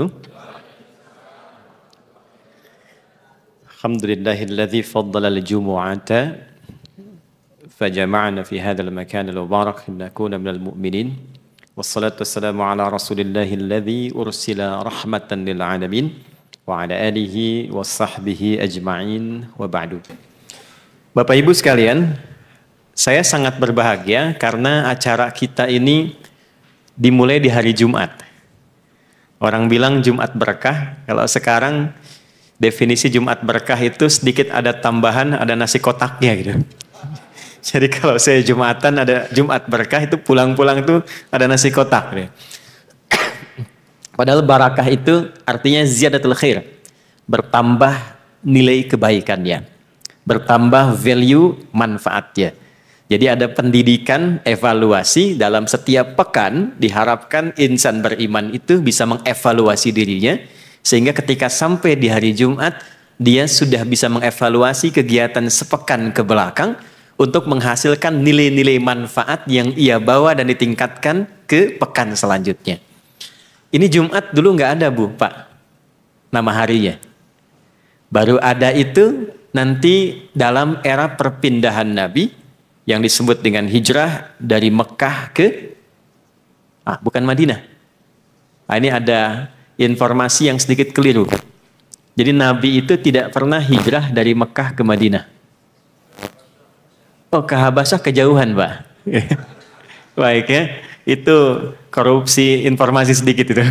wabarakatuh. Alhamdulillahilladzi faddala al-jumu'ata fajama'na fi hadha al-makan al-mubarak nakuna minal mu'minin. Wassalatu wassalamu ala rasulillahilladzi ursila rahmatan lil alamin wa ala alihi wa sahbihi ajma'in wa ba'du. Bapak Ibu sekalian, saya sangat berbahagia karena acara kita ini dimulai di hari Jumat. Orang bilang Jumat berkah, kalau sekarang definisi Jumat berkah itu sedikit ada tambahan, ada nasi kotaknya gitu. Jadi kalau saya Jumatan ada Jumat berkah itu pulang-pulang itu ada nasi kotak gitu. Padahal barakah itu artinya ziyadatul khair. Bertambah nilai kebaikannya. Bertambah value manfaatnya. Jadi ada pendidikan evaluasi dalam setiap pekan diharapkan insan beriman itu bisa mengevaluasi dirinya sehingga ketika sampai di hari Jumat dia sudah bisa mengevaluasi kegiatan sepekan ke belakang untuk menghasilkan nilai-nilai manfaat yang ia bawa dan ditingkatkan ke pekan selanjutnya. Ini Jumat dulu nggak ada Bu Pak nama harinya. Baru ada itu nanti dalam era perpindahan Nabi yang disebut dengan hijrah dari Mekah ke ah, bukan Madinah. Nah, ini ada informasi yang sedikit keliru. Jadi Nabi itu tidak pernah hijrah dari Mekah ke Madinah. Oh, ke Habasah kejauhan, Pak. Baik ya. Itu korupsi informasi sedikit itu.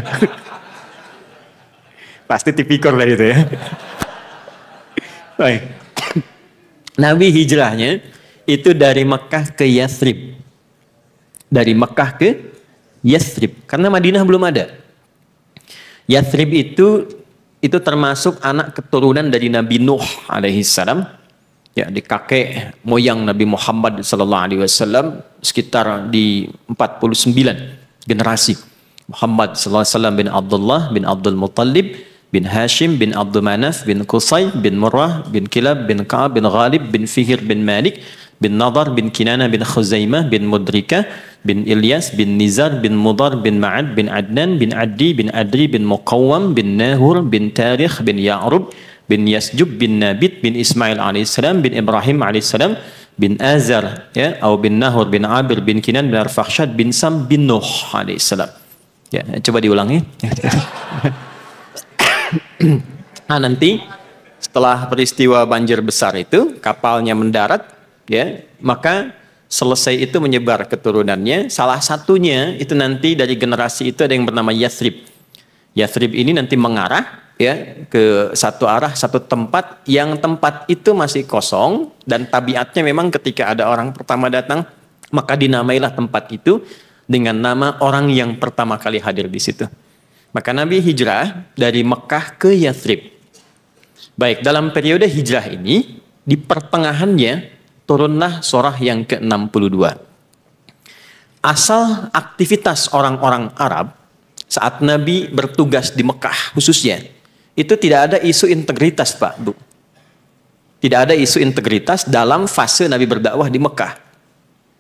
Pasti tipikor lah itu ya. Baik. Nabi hijrahnya itu dari Mekah ke Yathrib. Dari Mekah ke Yathrib. Karena Madinah belum ada. Yathrib itu itu termasuk anak keturunan dari Nabi Nuh alaihi salam. Ya, di kakek moyang Nabi Muhammad sallallahu alaihi wasallam sekitar di 49 generasi. Muhammad sallallahu alaihi wasallam bin Abdullah bin Abdul Muttalib bin Hashim bin Abdul Manaf bin Qusay bin Murrah bin Kilab bin Ka'ab bin Ghalib bin Fihir bin Malik bin Nadar bin Kinana bin Khuzaimah bin Mudrika bin Ilyas bin Nizar bin Mudar bin Ma'ad bin Adnan bin Adi bin Adri bin Muqawwam bin Nahur bin Tarikh bin Ya'rub bin Yasjub bin Nabit bin Ismail alaihissalam bin Ibrahim alaihissalam bin Azar ya atau bin Nahur bin Abir bin Kinan bin Arfakhshad bin Sam bin Nuh alaihissalam. Ya, coba diulangi. nah, nanti setelah peristiwa banjir besar itu kapalnya mendarat ya maka selesai itu menyebar keturunannya salah satunya itu nanti dari generasi itu ada yang bernama Yathrib Yathrib ini nanti mengarah ya ke satu arah satu tempat yang tempat itu masih kosong dan tabiatnya memang ketika ada orang pertama datang maka dinamailah tempat itu dengan nama orang yang pertama kali hadir di situ. Maka Nabi hijrah dari Mekah ke Yathrib. Baik, dalam periode hijrah ini di pertengahannya turunlah surah yang ke-62. Asal aktivitas orang-orang Arab saat Nabi bertugas di Mekah khususnya, itu tidak ada isu integritas Pak Bu. Tidak ada isu integritas dalam fase Nabi berdakwah di Mekah.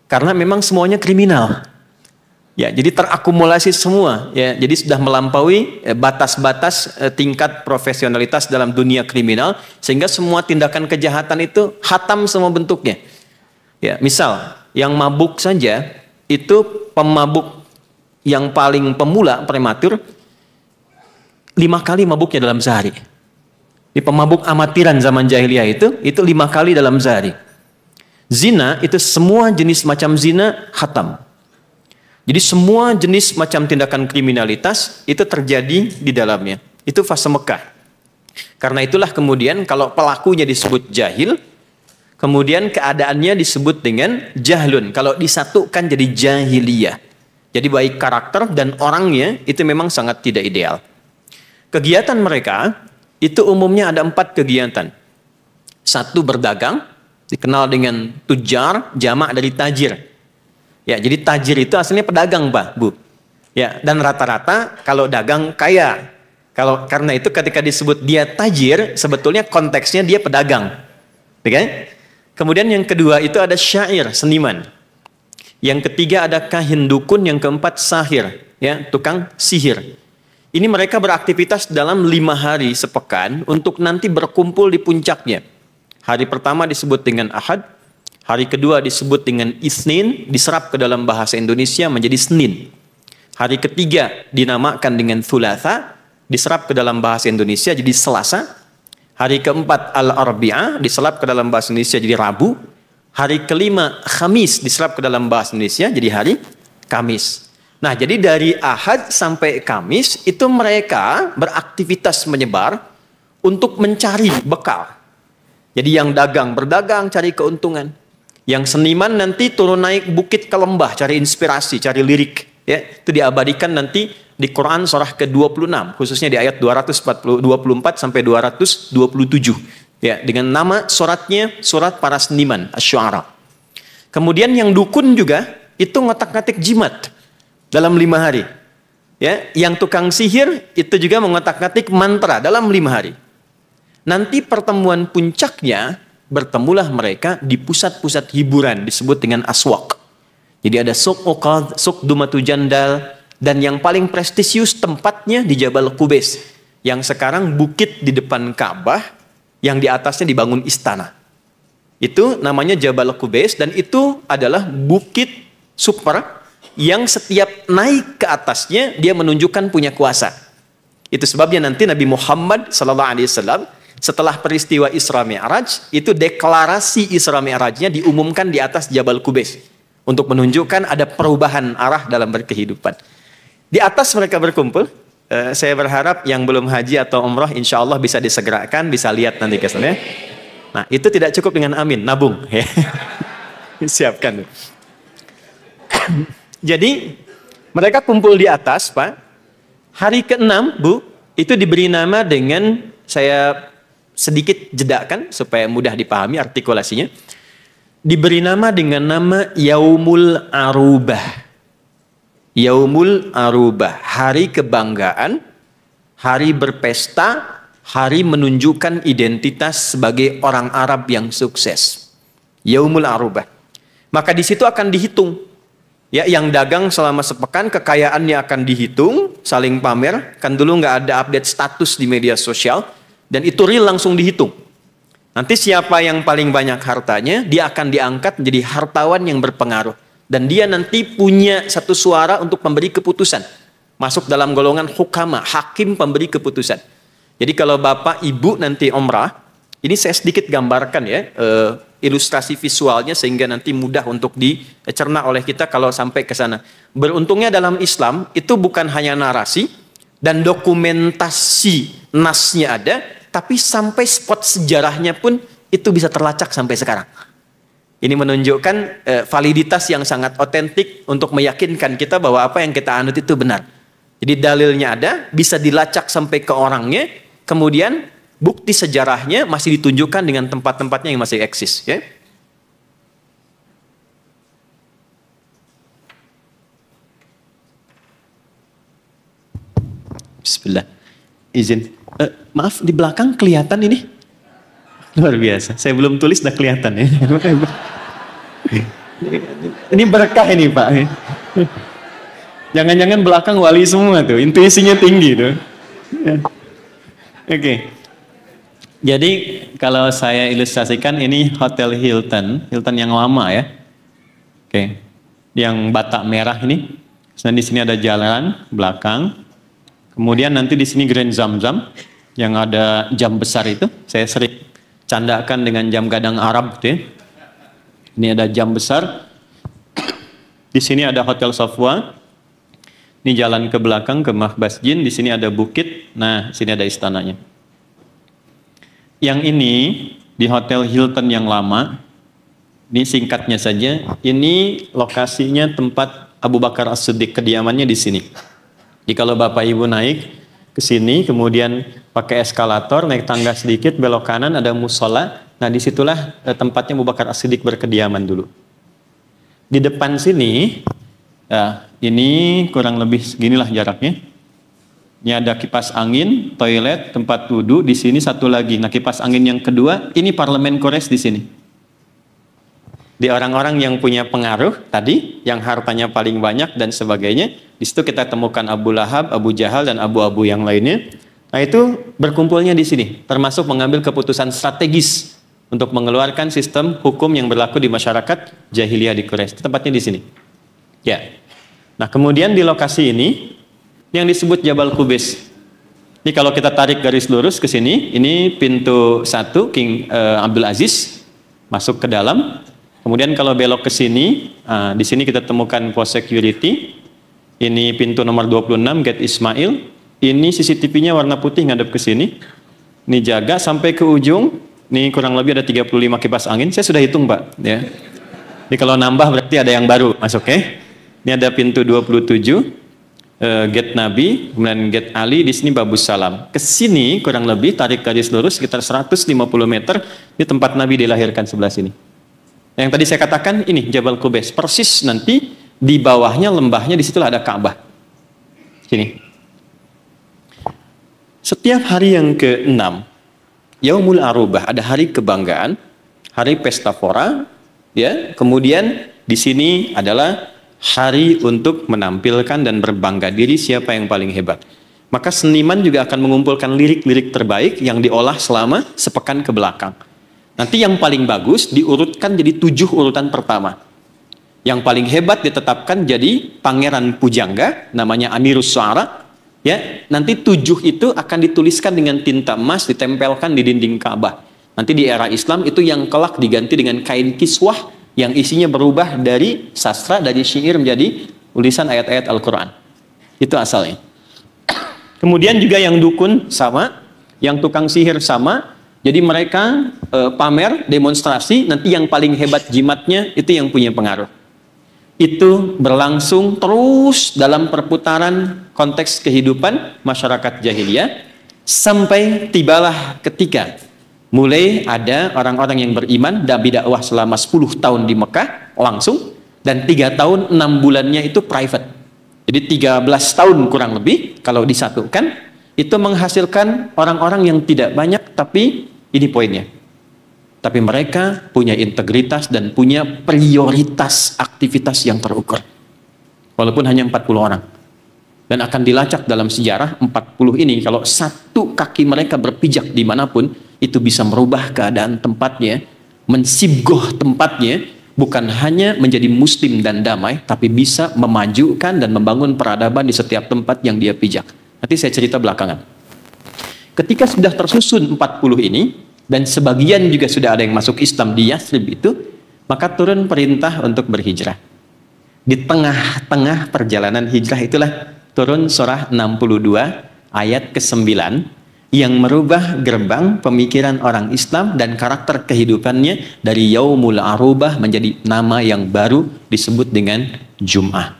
Karena memang semuanya kriminal. Ya, jadi terakumulasi semua. Ya, jadi sudah melampaui eh, batas-batas eh, eh, tingkat profesionalitas dalam dunia kriminal sehingga semua tindakan kejahatan itu hatam semua bentuknya. Ya, misal yang mabuk saja itu pemabuk yang paling pemula prematur lima kali mabuknya dalam sehari. Di pemabuk amatiran zaman jahiliyah itu itu lima kali dalam sehari. Zina itu semua jenis macam zina hatam jadi semua jenis macam tindakan kriminalitas itu terjadi di dalamnya. Itu fase Mekah. Karena itulah kemudian kalau pelakunya disebut jahil, kemudian keadaannya disebut dengan jahlun. Kalau disatukan jadi jahiliyah. Jadi baik karakter dan orangnya itu memang sangat tidak ideal. Kegiatan mereka itu umumnya ada empat kegiatan. Satu berdagang, dikenal dengan tujar, jamak dari tajir. Ya, jadi tajir itu aslinya pedagang, Pak, Bu. Ya, dan rata-rata kalau dagang kaya. Kalau karena itu ketika disebut dia tajir, sebetulnya konteksnya dia pedagang. Oke? Kemudian yang kedua itu ada syair, seniman. Yang ketiga ada kahin dukun, yang keempat sahir, ya, tukang sihir. Ini mereka beraktivitas dalam lima hari sepekan untuk nanti berkumpul di puncaknya. Hari pertama disebut dengan ahad, Hari kedua disebut dengan Isnin, diserap ke dalam bahasa Indonesia menjadi Senin. Hari ketiga dinamakan dengan Thulatha, diserap ke dalam bahasa Indonesia jadi Selasa. Hari keempat Al-Arbi'ah, diserap ke dalam bahasa Indonesia jadi Rabu. Hari kelima Khamis, diserap ke dalam bahasa Indonesia jadi hari Kamis. Nah, jadi dari Ahad sampai Kamis itu mereka beraktivitas menyebar untuk mencari bekal. Jadi yang dagang berdagang cari keuntungan, yang seniman nanti turun naik bukit ke lembah cari inspirasi, cari lirik. Ya, itu diabadikan nanti di Quran surah ke-26, khususnya di ayat 224 sampai 227. Ya, dengan nama suratnya surat para seniman, Asy-Syu'ara. Kemudian yang dukun juga itu ngotak-ngatik jimat dalam lima hari. Ya, yang tukang sihir itu juga mengotak-ngatik mantra dalam lima hari. Nanti pertemuan puncaknya bertemulah mereka di pusat-pusat hiburan disebut dengan aswak. Jadi ada suk Okad, Sok Dumatu Jandal, dan yang paling prestisius tempatnya di Jabal Kubes, yang sekarang bukit di depan Ka'bah, yang di atasnya dibangun istana. Itu namanya Jabal Kubes, dan itu adalah bukit super yang setiap naik ke atasnya dia menunjukkan punya kuasa. Itu sebabnya nanti Nabi Muhammad Sallallahu Alaihi Wasallam setelah peristiwa Isra Mi'raj, itu deklarasi Isra Mi'rajnya diumumkan di atas Jabal Kubes untuk menunjukkan ada perubahan arah dalam berkehidupan. Di atas mereka berkumpul, eh, saya berharap yang belum haji atau umroh insya Allah bisa disegerakan, bisa lihat nanti kesannya. Nah itu tidak cukup dengan amin, nabung. Ya. Siapkan. Jadi mereka kumpul di atas Pak, hari ke-6 Bu, itu diberi nama dengan saya sedikit jeda kan supaya mudah dipahami artikulasinya. Diberi nama dengan nama Yaumul Arubah. Yaumul Arubah, hari kebanggaan, hari berpesta, hari menunjukkan identitas sebagai orang Arab yang sukses. Yaumul Arubah. Maka di situ akan dihitung. Ya, yang dagang selama sepekan kekayaannya akan dihitung, saling pamer. Kan dulu nggak ada update status di media sosial. Dan itu real langsung dihitung. Nanti siapa yang paling banyak hartanya, dia akan diangkat menjadi hartawan yang berpengaruh. Dan dia nanti punya satu suara untuk memberi keputusan. Masuk dalam golongan hukama, hakim pemberi keputusan. Jadi kalau bapak, ibu nanti omrah, ini saya sedikit gambarkan ya, uh, ilustrasi visualnya sehingga nanti mudah untuk dicerna oleh kita kalau sampai ke sana. Beruntungnya dalam Islam itu bukan hanya narasi dan dokumentasi nasnya ada, tapi sampai spot sejarahnya pun itu bisa terlacak sampai sekarang. Ini menunjukkan eh, validitas yang sangat otentik untuk meyakinkan kita bahwa apa yang kita anut itu benar. Jadi dalilnya ada, bisa dilacak sampai ke orangnya, kemudian bukti sejarahnya masih ditunjukkan dengan tempat-tempatnya yang masih eksis. Ya. Bismillah. Izin Maaf, di belakang kelihatan ini? Luar biasa. Saya belum tulis udah kelihatan ya. ini berkah ini Pak. Jangan-jangan belakang wali semua tuh. Intuisinya tinggi tuh. Oke. Okay. Jadi kalau saya ilustrasikan ini Hotel Hilton, Hilton yang lama ya. Oke. Okay. Yang batak merah ini. Dan di sini ada jalan belakang. Kemudian nanti di sini Grand Zam Zam yang ada jam besar itu. Saya sering candakan dengan jam gadang Arab gitu ya. Ini ada jam besar. Di sini ada Hotel Sofwa. Ini jalan ke belakang ke Mahbas Jin. Di sini ada bukit. Nah, sini ada istananya. Yang ini di Hotel Hilton yang lama. Ini singkatnya saja. Ini lokasinya tempat Abu Bakar As-Siddiq. Kediamannya di sini. Jadi kalau Bapak Ibu naik, ke sini, kemudian pakai eskalator, naik tangga sedikit, belok kanan ada musola. Nah, disitulah eh, tempatnya Abu Bakar as berkediaman dulu. Di depan sini, ya, ini kurang lebih seginilah jaraknya. Ini ada kipas angin, toilet, tempat wudhu. Di sini satu lagi. Nah, kipas angin yang kedua, ini parlemen Kores di sini di orang-orang yang punya pengaruh tadi, yang hartanya paling banyak dan sebagainya. Di situ kita temukan Abu Lahab, Abu Jahal, dan abu-abu yang lainnya. Nah itu berkumpulnya di sini, termasuk mengambil keputusan strategis untuk mengeluarkan sistem hukum yang berlaku di masyarakat jahiliyah di Quraisy. Tempatnya di sini. Ya. Nah kemudian di lokasi ini, yang disebut Jabal Kubis. Ini kalau kita tarik garis lurus ke sini, ini pintu satu King eh, Abdul Aziz masuk ke dalam Kemudian kalau belok ke sini, uh, di sini kita temukan pos security. Ini pintu nomor 26 gate Ismail. Ini CCTV-nya warna putih ngadep ke sini. Ini jaga sampai ke ujung. Ini kurang lebih ada 35 kipas angin. Saya sudah hitung, Pak, ya. Jadi kalau nambah berarti ada yang baru masuk, oke? Ya. Okay? Ini ada pintu 27 uh, eh, gate Nabi, kemudian gate Ali di sini Babus Salam. Ke sini kurang lebih tarik garis lurus sekitar 150 meter di tempat Nabi dilahirkan sebelah sini. Yang tadi saya katakan ini Jabal Kubes persis nanti di bawahnya lembahnya disitulah ada Ka'bah. Sini. Setiap hari yang ke-6 Yaumul Arubah ada hari kebanggaan, hari pesta fora, ya. Kemudian di sini adalah hari untuk menampilkan dan berbangga diri siapa yang paling hebat. Maka seniman juga akan mengumpulkan lirik-lirik terbaik yang diolah selama sepekan ke belakang. Nanti yang paling bagus diurutkan jadi tujuh urutan pertama. Yang paling hebat ditetapkan jadi pangeran pujangga, namanya Amirus Suara. Ya, nanti tujuh itu akan dituliskan dengan tinta emas, ditempelkan di dinding Ka'bah. Nanti di era Islam itu yang kelak diganti dengan kain kiswah yang isinya berubah dari sastra, dari syair menjadi tulisan ayat-ayat Al-Quran. Itu asalnya. Kemudian juga yang dukun sama, yang tukang sihir sama, jadi mereka e, pamer, demonstrasi, nanti yang paling hebat jimatnya itu yang punya pengaruh. Itu berlangsung terus dalam perputaran konteks kehidupan masyarakat jahiliyah sampai tibalah ketika mulai ada orang-orang yang beriman dan dakwah selama 10 tahun di Mekah langsung dan tiga tahun enam bulannya itu private. Jadi 13 tahun kurang lebih kalau disatukan itu menghasilkan orang-orang yang tidak banyak tapi ini poinnya. Tapi mereka punya integritas dan punya prioritas aktivitas yang terukur. Walaupun hanya 40 orang. Dan akan dilacak dalam sejarah 40 ini. Kalau satu kaki mereka berpijak dimanapun, itu bisa merubah keadaan tempatnya, mensibgoh tempatnya, bukan hanya menjadi muslim dan damai, tapi bisa memajukan dan membangun peradaban di setiap tempat yang dia pijak. Nanti saya cerita belakangan. Ketika sudah tersusun 40 ini, dan sebagian juga sudah ada yang masuk Islam di Yathrib itu, maka turun perintah untuk berhijrah. Di tengah-tengah perjalanan hijrah itulah turun surah 62 ayat ke-9 yang merubah gerbang pemikiran orang Islam dan karakter kehidupannya dari Yaumul Arubah menjadi nama yang baru disebut dengan Jum'ah.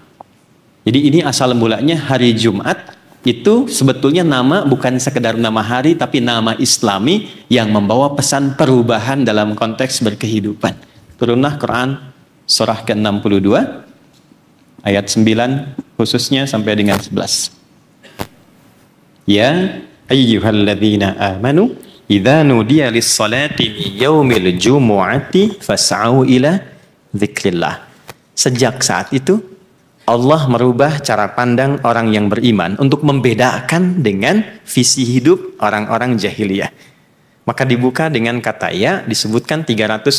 Jadi ini asal mulanya hari Jumat itu sebetulnya nama bukan sekedar nama hari tapi nama islami yang membawa pesan perubahan dalam konteks berkehidupan turunlah Quran surah ke-62 ayat 9 khususnya sampai dengan 11 ya ayyuhalladzina amanu idza nudiya lis-salati yaumil jumu'ati fas'au ila dzikrillah sejak saat itu Allah merubah cara pandang orang yang beriman untuk membedakan dengan visi hidup orang-orang jahiliyah. Maka dibuka dengan kata ya, disebutkan 361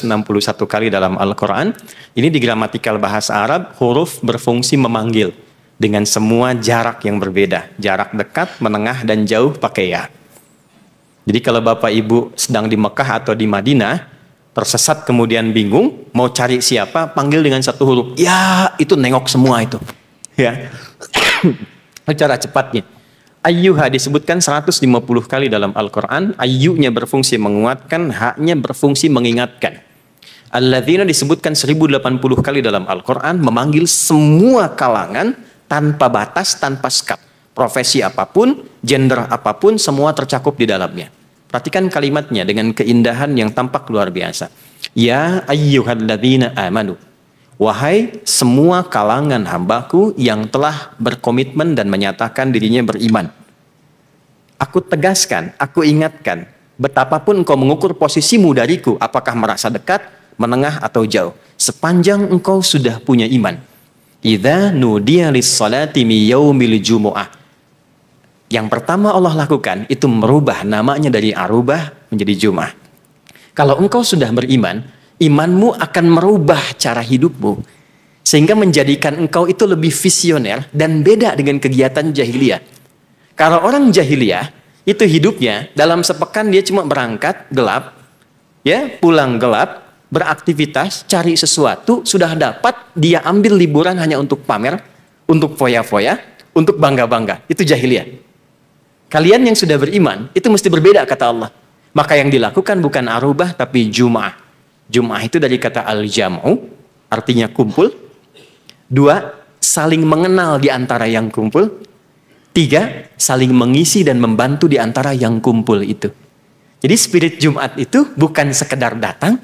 kali dalam Al-Quran. Ini di gramatikal bahasa Arab, huruf berfungsi memanggil dengan semua jarak yang berbeda. Jarak dekat, menengah, dan jauh pakai ya. Jadi kalau Bapak Ibu sedang di Mekah atau di Madinah, tersesat kemudian bingung mau cari siapa panggil dengan satu huruf ya itu nengok semua itu ya cara cepatnya ayuha disebutkan 150 kali dalam Al-Quran ayyunya berfungsi menguatkan haknya berfungsi mengingatkan al alladzina disebutkan 1080 kali dalam Al-Quran memanggil semua kalangan tanpa batas tanpa skap profesi apapun gender apapun semua tercakup di dalamnya Perhatikan kalimatnya dengan keindahan yang tampak luar biasa. Ya ayyuhalladzina amanu. Wahai semua kalangan hambaku yang telah berkomitmen dan menyatakan dirinya beriman. Aku tegaskan, aku ingatkan, betapapun engkau mengukur posisimu dariku, apakah merasa dekat, menengah, atau jauh. Sepanjang engkau sudah punya iman. Iza nudiya lis-salati min yaumil jumu'ah yang pertama Allah lakukan itu merubah namanya dari arubah menjadi jumah. Kalau engkau sudah beriman, imanmu akan merubah cara hidupmu sehingga menjadikan engkau itu lebih visioner dan beda dengan kegiatan jahiliyah. Kalau orang jahiliyah itu hidupnya dalam sepekan dia cuma berangkat gelap, ya pulang gelap, beraktivitas, cari sesuatu, sudah dapat dia ambil liburan hanya untuk pamer, untuk foya-foya, untuk bangga-bangga. Itu jahiliyah. Kalian yang sudah beriman, itu mesti berbeda kata Allah. Maka yang dilakukan bukan arubah tapi jum'ah. Jum'ah itu dari kata al-jam'u, artinya kumpul. Dua, saling mengenal di antara yang kumpul. Tiga, saling mengisi dan membantu di antara yang kumpul itu. Jadi spirit Jumat itu bukan sekedar datang,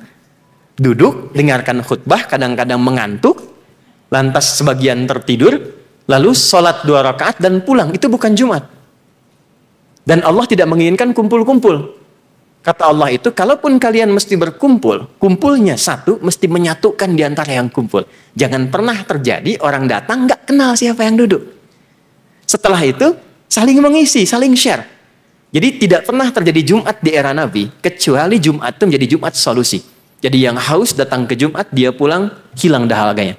duduk, dengarkan khutbah, kadang-kadang mengantuk, lantas sebagian tertidur, lalu sholat dua rakaat dan pulang. Itu bukan Jumat. Dan Allah tidak menginginkan kumpul-kumpul. Kata Allah itu, kalaupun kalian mesti berkumpul, kumpulnya satu, mesti menyatukan di antara yang kumpul. Jangan pernah terjadi orang datang nggak kenal siapa yang duduk. Setelah itu, saling mengisi, saling share. Jadi tidak pernah terjadi Jumat di era Nabi, kecuali Jumat itu menjadi Jumat solusi. Jadi yang haus datang ke Jumat, dia pulang, hilang dahalaganya.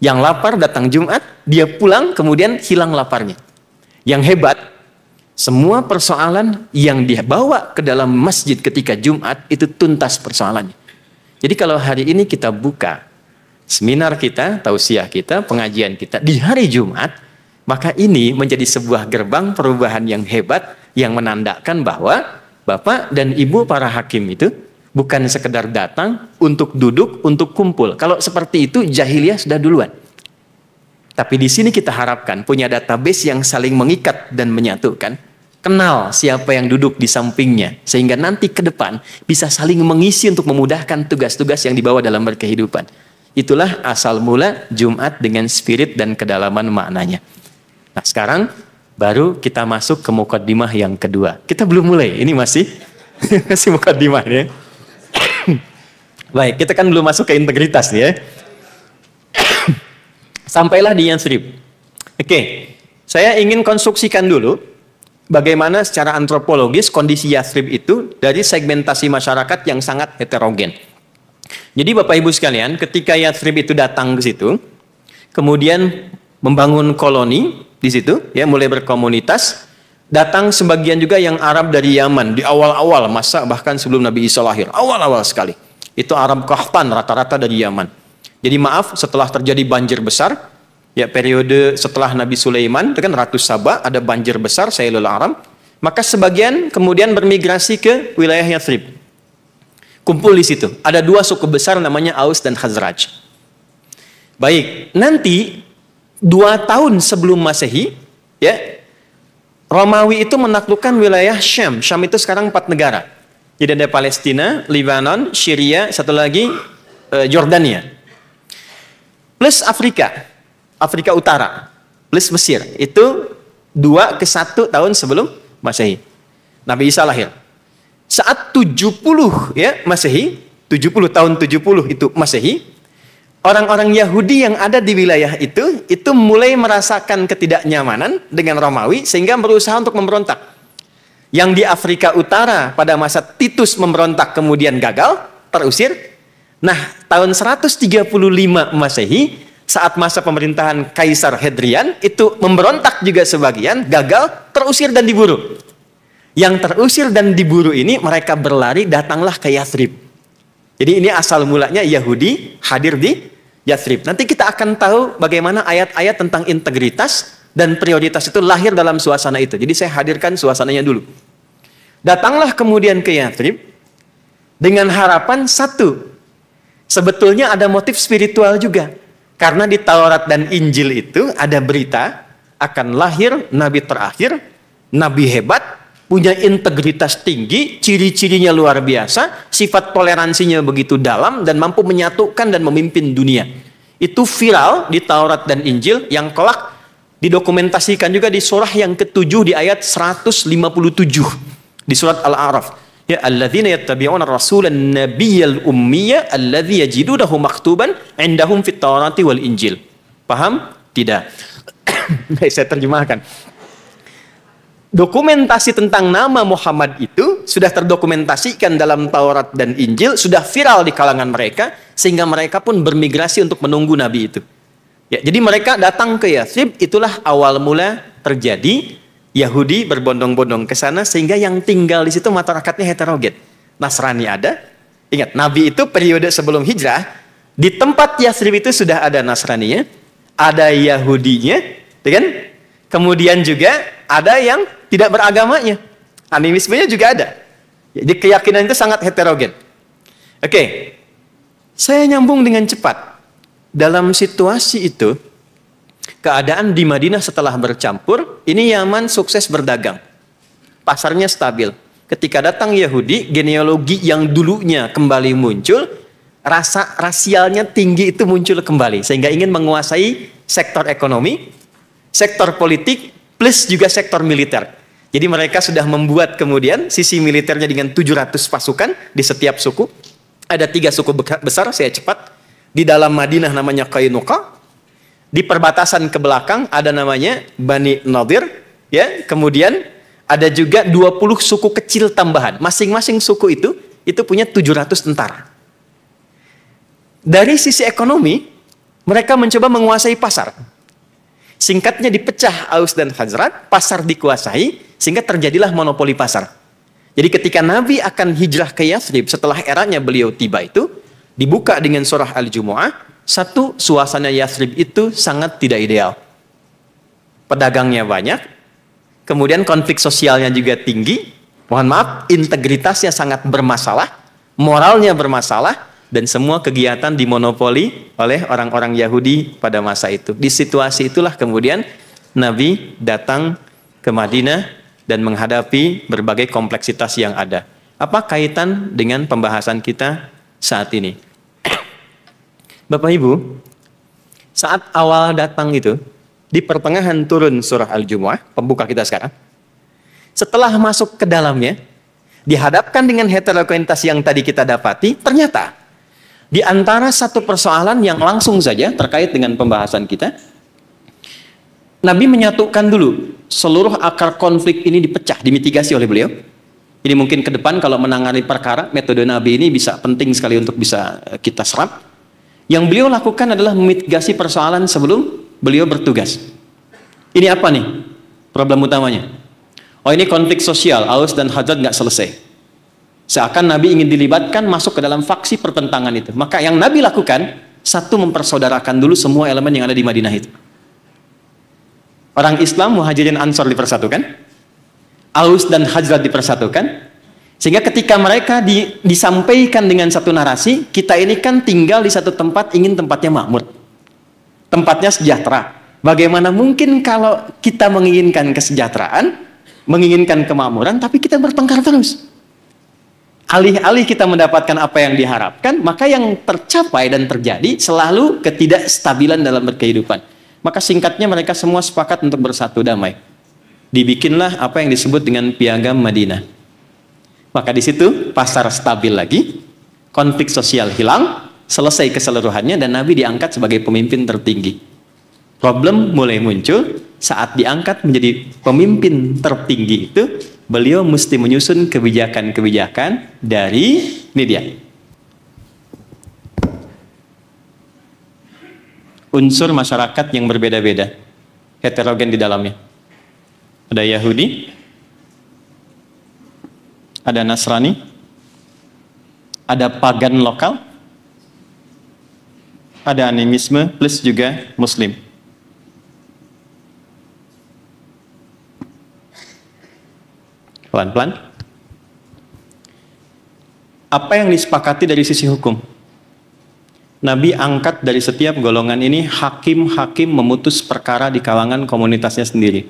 Yang lapar datang Jumat, dia pulang, kemudian hilang laparnya. Yang hebat, semua persoalan yang dibawa ke dalam masjid ketika Jumat itu tuntas persoalannya. Jadi kalau hari ini kita buka seminar kita, tausiah kita, pengajian kita di hari Jumat, maka ini menjadi sebuah gerbang perubahan yang hebat yang menandakan bahwa Bapak dan Ibu para hakim itu bukan sekedar datang untuk duduk, untuk kumpul. Kalau seperti itu jahiliyah sudah duluan. Tapi di sini kita harapkan punya database yang saling mengikat dan menyatukan. Kenal siapa yang duduk di sampingnya. Sehingga nanti ke depan bisa saling mengisi untuk memudahkan tugas-tugas yang dibawa dalam berkehidupan. Itulah asal mula Jumat dengan spirit dan kedalaman maknanya. Nah sekarang baru kita masuk ke mukaddimah yang kedua. Kita belum mulai, ini masih masih mukaddimah ya. Baik, kita kan belum masuk ke integritas nih ya. Sampailah di Yansrib. Oke, okay. saya ingin konstruksikan dulu bagaimana secara antropologis kondisi Yansrib itu dari segmentasi masyarakat yang sangat heterogen. Jadi Bapak Ibu sekalian, ketika Yansrib itu datang ke situ, kemudian membangun koloni di situ, ya mulai berkomunitas, datang sebagian juga yang Arab dari Yaman di awal-awal masa bahkan sebelum Nabi Isa lahir, awal-awal sekali. Itu Arab Kahpan rata-rata dari Yaman. Jadi maaf setelah terjadi banjir besar, ya periode setelah Nabi Sulaiman, itu kan ratus Saba, ada banjir besar, Sailul Aram, maka sebagian kemudian bermigrasi ke wilayah Yathrib. Kumpul di situ. Ada dua suku besar namanya Aus dan Khazraj. Baik, nanti dua tahun sebelum Masehi, ya Romawi itu menaklukkan wilayah Syam. Syam itu sekarang empat negara. Jadi ada Palestina, Lebanon, Syria, satu lagi eh, Jordania plus Afrika, Afrika Utara, plus Mesir. Itu dua ke satu tahun sebelum Masehi. Nabi Isa lahir. Saat 70 ya Masehi, 70 tahun 70 itu Masehi, orang-orang Yahudi yang ada di wilayah itu itu mulai merasakan ketidaknyamanan dengan Romawi sehingga berusaha untuk memberontak. Yang di Afrika Utara pada masa Titus memberontak kemudian gagal, terusir, Nah, tahun 135 Masehi saat masa pemerintahan Kaisar Hadrian itu memberontak juga sebagian, gagal, terusir dan diburu. Yang terusir dan diburu ini mereka berlari datanglah ke Yathrib. Jadi ini asal mulanya Yahudi hadir di Yathrib. Nanti kita akan tahu bagaimana ayat-ayat tentang integritas dan prioritas itu lahir dalam suasana itu. Jadi saya hadirkan suasananya dulu. Datanglah kemudian ke Yathrib dengan harapan satu, Sebetulnya ada motif spiritual juga. Karena di Taurat dan Injil itu ada berita akan lahir nabi terakhir, nabi hebat, punya integritas tinggi, ciri-cirinya luar biasa, sifat toleransinya begitu dalam dan mampu menyatukan dan memimpin dunia. Itu viral di Taurat dan Injil yang kelak didokumentasikan juga di surah yang ketujuh di ayat 157 di surat Al-A'raf ya alladzina yattabi'una rasulan nabiyyal ummiya alladzi yajidunahu maktuban indahum fit Taurati wal Injil. Paham? Tidak. Baik, saya terjemahkan. Dokumentasi tentang nama Muhammad itu sudah terdokumentasikan dalam Taurat dan Injil, sudah viral di kalangan mereka, sehingga mereka pun bermigrasi untuk menunggu Nabi itu. Ya, jadi mereka datang ke Yathrib, itulah awal mula terjadi Yahudi berbondong-bondong ke sana sehingga yang tinggal di situ masyarakatnya heterogen. Nasrani ada. Ingat, Nabi itu periode sebelum hijrah, di tempat Yasrib itu sudah ada Nasraninya, ada Yahudinya, ya kan? Kemudian juga ada yang tidak beragamanya. Animismenya juga ada. Jadi keyakinan itu sangat heterogen. Oke, saya nyambung dengan cepat. Dalam situasi itu, Keadaan di Madinah setelah bercampur, ini Yaman sukses berdagang. Pasarnya stabil. Ketika datang Yahudi, genealogi yang dulunya kembali muncul, rasa rasialnya tinggi itu muncul kembali sehingga ingin menguasai sektor ekonomi, sektor politik plus juga sektor militer. Jadi mereka sudah membuat kemudian sisi militernya dengan 700 pasukan di setiap suku. Ada tiga suku besar, saya cepat. Di dalam Madinah namanya Kainuka, di perbatasan ke belakang ada namanya Bani Nadir ya kemudian ada juga 20 suku kecil tambahan masing-masing suku itu itu punya 700 tentara dari sisi ekonomi mereka mencoba menguasai pasar singkatnya dipecah Aus dan Khazrat pasar dikuasai sehingga terjadilah monopoli pasar jadi ketika Nabi akan hijrah ke Yathrib setelah eranya beliau tiba itu dibuka dengan surah Al-Jumu'ah satu, suasana Yathrib itu sangat tidak ideal. Pedagangnya banyak, kemudian konflik sosialnya juga tinggi, mohon maaf, integritasnya sangat bermasalah, moralnya bermasalah, dan semua kegiatan dimonopoli oleh orang-orang Yahudi pada masa itu. Di situasi itulah kemudian Nabi datang ke Madinah dan menghadapi berbagai kompleksitas yang ada. Apa kaitan dengan pembahasan kita saat ini? Bapak Ibu, saat awal datang itu, di pertengahan turun surah Al-Jumu'ah, pembuka kita sekarang. Setelah masuk ke dalamnya, dihadapkan dengan heterogenitas yang tadi kita dapati, ternyata di antara satu persoalan yang langsung saja terkait dengan pembahasan kita, Nabi menyatukan dulu seluruh akar konflik ini dipecah, dimitigasi oleh beliau. Ini mungkin ke depan kalau menangani perkara, metode Nabi ini bisa penting sekali untuk bisa eh, kita serap yang beliau lakukan adalah memitigasi persoalan sebelum beliau bertugas. Ini apa nih problem utamanya? Oh ini konflik sosial, Aus dan Hadrad nggak selesai. Seakan Nabi ingin dilibatkan masuk ke dalam faksi pertentangan itu. Maka yang Nabi lakukan, satu mempersaudarakan dulu semua elemen yang ada di Madinah itu. Orang Islam, Muhajirin Ansor dipersatukan. Aus dan Hajrat dipersatukan. Sehingga ketika mereka di, disampaikan dengan satu narasi, kita ini kan tinggal di satu tempat ingin tempatnya makmur. Tempatnya sejahtera. Bagaimana mungkin kalau kita menginginkan kesejahteraan, menginginkan kemakmuran, tapi kita bertengkar terus. Alih-alih kita mendapatkan apa yang diharapkan, maka yang tercapai dan terjadi selalu ketidakstabilan dalam berkehidupan. Maka singkatnya mereka semua sepakat untuk bersatu damai. Dibikinlah apa yang disebut dengan piagam Madinah. Maka di situ pasar stabil lagi, konflik sosial hilang, selesai keseluruhannya dan Nabi diangkat sebagai pemimpin tertinggi. Problem mulai muncul saat diangkat menjadi pemimpin tertinggi itu, beliau mesti menyusun kebijakan-kebijakan dari ini dia. unsur masyarakat yang berbeda-beda, heterogen di dalamnya. Ada Yahudi, ada Nasrani, ada pagan lokal, ada animisme, plus juga Muslim. Pelan-pelan. Apa yang disepakati dari sisi hukum? Nabi angkat dari setiap golongan ini hakim-hakim memutus perkara di kalangan komunitasnya sendiri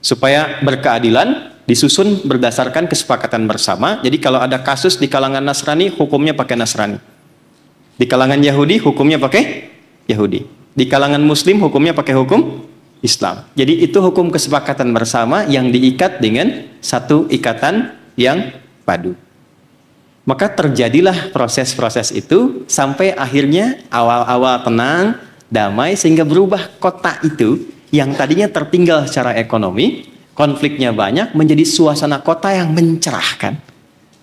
supaya berkeadilan disusun berdasarkan kesepakatan bersama. Jadi kalau ada kasus di kalangan Nasrani, hukumnya pakai Nasrani. Di kalangan Yahudi, hukumnya pakai Yahudi. Di kalangan Muslim, hukumnya pakai hukum Islam. Jadi itu hukum kesepakatan bersama yang diikat dengan satu ikatan yang padu. Maka terjadilah proses-proses itu sampai akhirnya awal-awal tenang, damai, sehingga berubah kota itu yang tadinya tertinggal secara ekonomi, konfliknya banyak, menjadi suasana kota yang mencerahkan,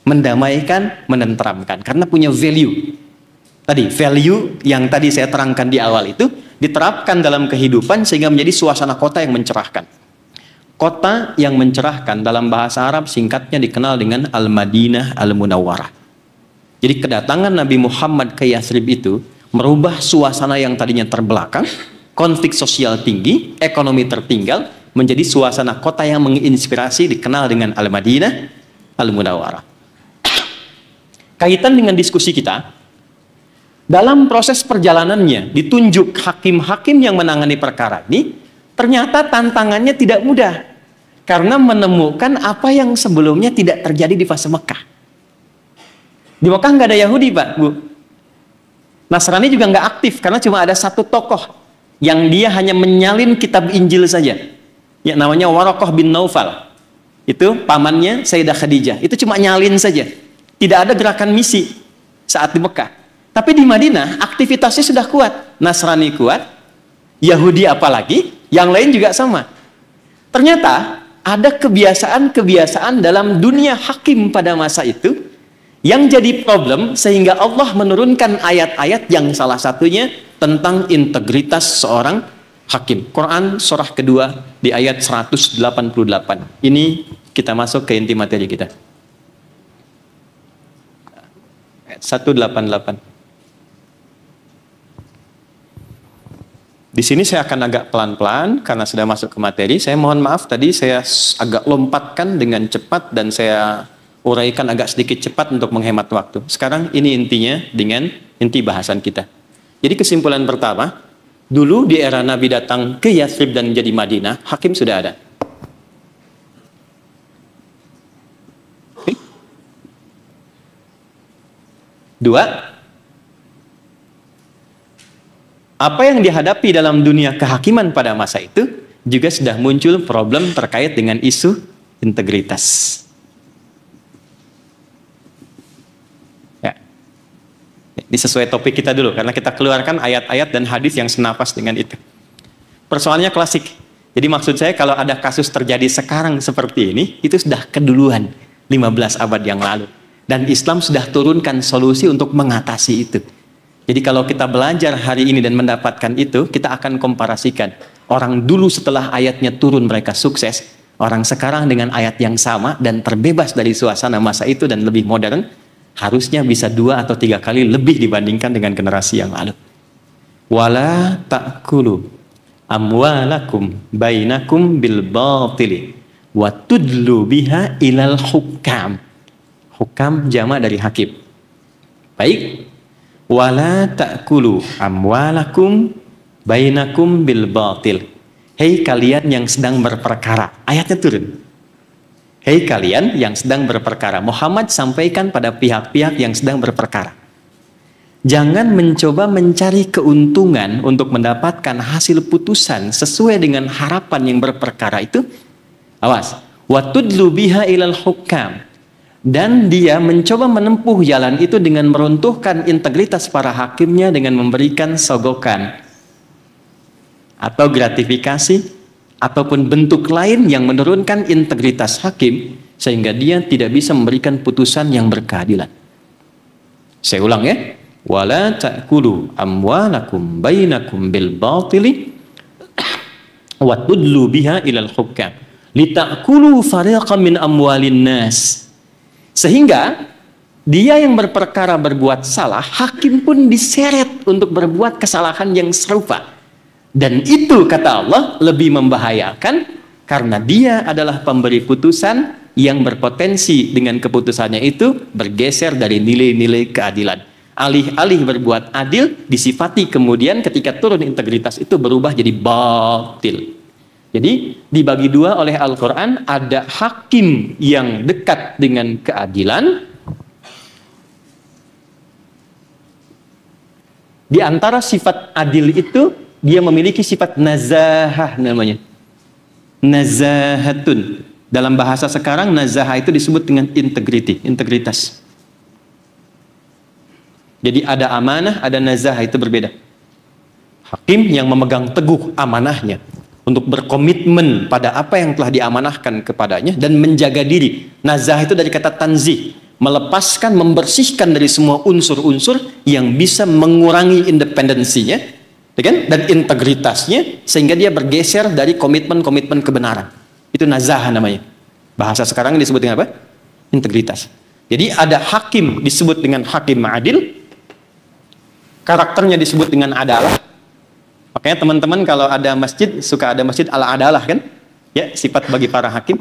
mendamaikan, menenteramkan, karena punya value. Tadi, value yang tadi saya terangkan di awal itu, diterapkan dalam kehidupan sehingga menjadi suasana kota yang mencerahkan. Kota yang mencerahkan dalam bahasa Arab singkatnya dikenal dengan Al-Madinah Al-Munawwarah. Jadi kedatangan Nabi Muhammad ke Yathrib itu merubah suasana yang tadinya terbelakang konflik sosial tinggi, ekonomi tertinggal, menjadi suasana kota yang menginspirasi dikenal dengan Al-Madinah al Munawarah. Kaitan dengan diskusi kita, dalam proses perjalanannya ditunjuk hakim-hakim yang menangani perkara ini, ternyata tantangannya tidak mudah karena menemukan apa yang sebelumnya tidak terjadi di fase Mekah. Di Mekah nggak ada Yahudi, Pak, Bu. Nasrani juga nggak aktif karena cuma ada satu tokoh yang dia hanya menyalin kitab Injil saja. Ya namanya Warokoh bin Naufal. Itu pamannya Sayyidah Khadijah. Itu cuma nyalin saja. Tidak ada gerakan misi saat di Mekah. Tapi di Madinah aktivitasnya sudah kuat. Nasrani kuat, Yahudi apalagi, yang lain juga sama. Ternyata ada kebiasaan-kebiasaan dalam dunia hakim pada masa itu yang jadi problem sehingga Allah menurunkan ayat-ayat yang salah satunya tentang integritas seorang hakim. Quran surah kedua di ayat 188. Ini kita masuk ke inti materi kita. 188. Di sini saya akan agak pelan-pelan karena sudah masuk ke materi. Saya mohon maaf tadi saya agak lompatkan dengan cepat dan saya uraikan agak sedikit cepat untuk menghemat waktu. Sekarang ini intinya dengan inti bahasan kita. Jadi kesimpulan pertama, dulu di era Nabi datang ke Yathrib dan menjadi Madinah, hakim sudah ada. Dua, apa yang dihadapi dalam dunia kehakiman pada masa itu juga sudah muncul problem terkait dengan isu integritas. Ini sesuai topik kita dulu, karena kita keluarkan ayat-ayat dan hadis yang senapas dengan itu. Persoalannya klasik. Jadi maksud saya kalau ada kasus terjadi sekarang seperti ini, itu sudah keduluan 15 abad yang lalu. Dan Islam sudah turunkan solusi untuk mengatasi itu. Jadi kalau kita belajar hari ini dan mendapatkan itu, kita akan komparasikan. Orang dulu setelah ayatnya turun mereka sukses, orang sekarang dengan ayat yang sama dan terbebas dari suasana masa itu dan lebih modern, harusnya bisa dua atau tiga kali lebih dibandingkan dengan generasi yang lalu. Wala ta'kulu amwalakum bainakum bil batili wa tudlu biha ilal hukam. Hukam jama dari hakim. Baik. Wala ta'kulu amwalakum bainakum bil batil. Hei kalian yang sedang berperkara. Ayatnya turun. Hei kalian yang sedang berperkara, Muhammad sampaikan pada pihak-pihak yang sedang berperkara. Jangan mencoba mencari keuntungan untuk mendapatkan hasil putusan sesuai dengan harapan yang berperkara itu. Awas, watudlu biha ilal hukam. Dan dia mencoba menempuh jalan itu dengan meruntuhkan integritas para hakimnya dengan memberikan sogokan atau gratifikasi ataupun bentuk lain yang menurunkan integritas hakim sehingga dia tidak bisa memberikan putusan yang berkeadilan. Saya ulang ya. Wala ta'kulu amwalakum bainakum bil batili wa tudlu biha ilal hukam litakulu fariqan min amwalin nas. Sehingga dia yang berperkara berbuat salah, hakim pun diseret untuk berbuat kesalahan yang serupa dan itu kata Allah lebih membahayakan karena dia adalah pemberi putusan yang berpotensi dengan keputusannya itu bergeser dari nilai-nilai keadilan. Alih-alih berbuat adil, disifati kemudian ketika turun integritas itu berubah jadi batil. Jadi dibagi dua oleh Al-Quran, ada hakim yang dekat dengan keadilan, di antara sifat adil itu dia memiliki sifat nazahah namanya. Nazahatun. Dalam bahasa sekarang nazahah itu disebut dengan integriti, integritas. Jadi ada amanah, ada nazahah itu berbeda. Hakim yang memegang teguh amanahnya untuk berkomitmen pada apa yang telah diamanahkan kepadanya dan menjaga diri. Nazah itu dari kata tanzih, melepaskan, membersihkan dari semua unsur-unsur yang bisa mengurangi independensinya Ya kan? dan integritasnya sehingga dia bergeser dari komitmen-komitmen kebenaran itu nazah namanya bahasa sekarang disebut dengan apa? integritas jadi ada hakim disebut dengan hakim adil karakternya disebut dengan adalah makanya teman-teman kalau ada masjid suka ada masjid ala adalah kan ya sifat bagi para hakim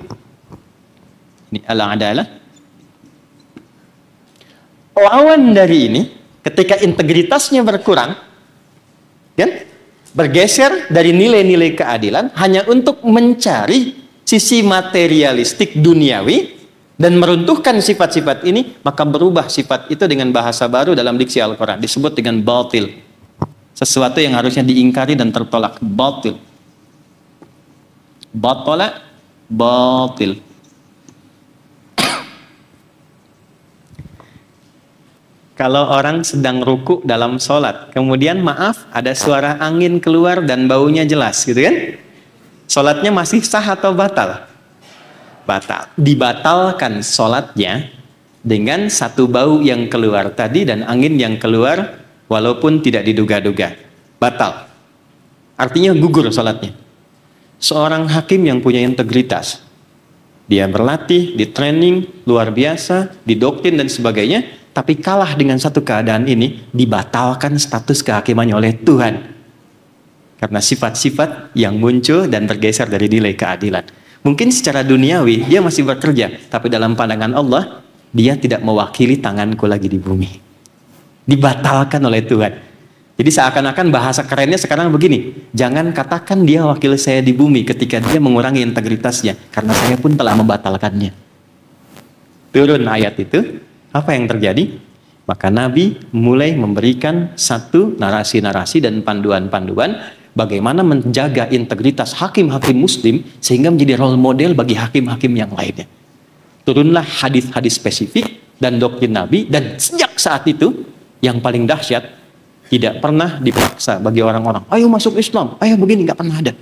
ini ala adalah lawan dari ini ketika integritasnya berkurang Kan? Bergeser dari nilai-nilai keadilan hanya untuk mencari sisi materialistik duniawi dan meruntuhkan sifat-sifat ini, maka berubah sifat itu dengan bahasa baru dalam diksi Al-Quran. Disebut dengan batil. Sesuatu yang harusnya diingkari dan tertolak. Batil. Batola, batil. kalau orang sedang ruku dalam sholat, kemudian maaf ada suara angin keluar dan baunya jelas gitu kan? Sholatnya masih sah atau batal? Batal. Dibatalkan sholatnya dengan satu bau yang keluar tadi dan angin yang keluar walaupun tidak diduga-duga. Batal. Artinya gugur sholatnya. Seorang hakim yang punya integritas, dia berlatih, di training, luar biasa, didoktrin dan sebagainya, tapi kalah dengan satu keadaan ini, dibatalkan status kehakimannya oleh Tuhan. Karena sifat-sifat yang muncul dan bergeser dari nilai keadilan. Mungkin secara duniawi dia masih bekerja, tapi dalam pandangan Allah, dia tidak mewakili tanganku lagi di bumi. Dibatalkan oleh Tuhan. Jadi seakan-akan bahasa kerennya sekarang begini, jangan katakan dia wakil saya di bumi ketika dia mengurangi integritasnya, karena saya pun telah membatalkannya. Turun ayat itu, apa yang terjadi? Maka Nabi mulai memberikan satu narasi-narasi dan panduan-panduan bagaimana menjaga integritas hakim-hakim muslim sehingga menjadi role model bagi hakim-hakim yang lainnya. Turunlah hadis-hadis spesifik dan doktrin Nabi dan sejak saat itu yang paling dahsyat tidak pernah dipaksa bagi orang-orang. Ayo masuk Islam, ayo begini nggak pernah ada.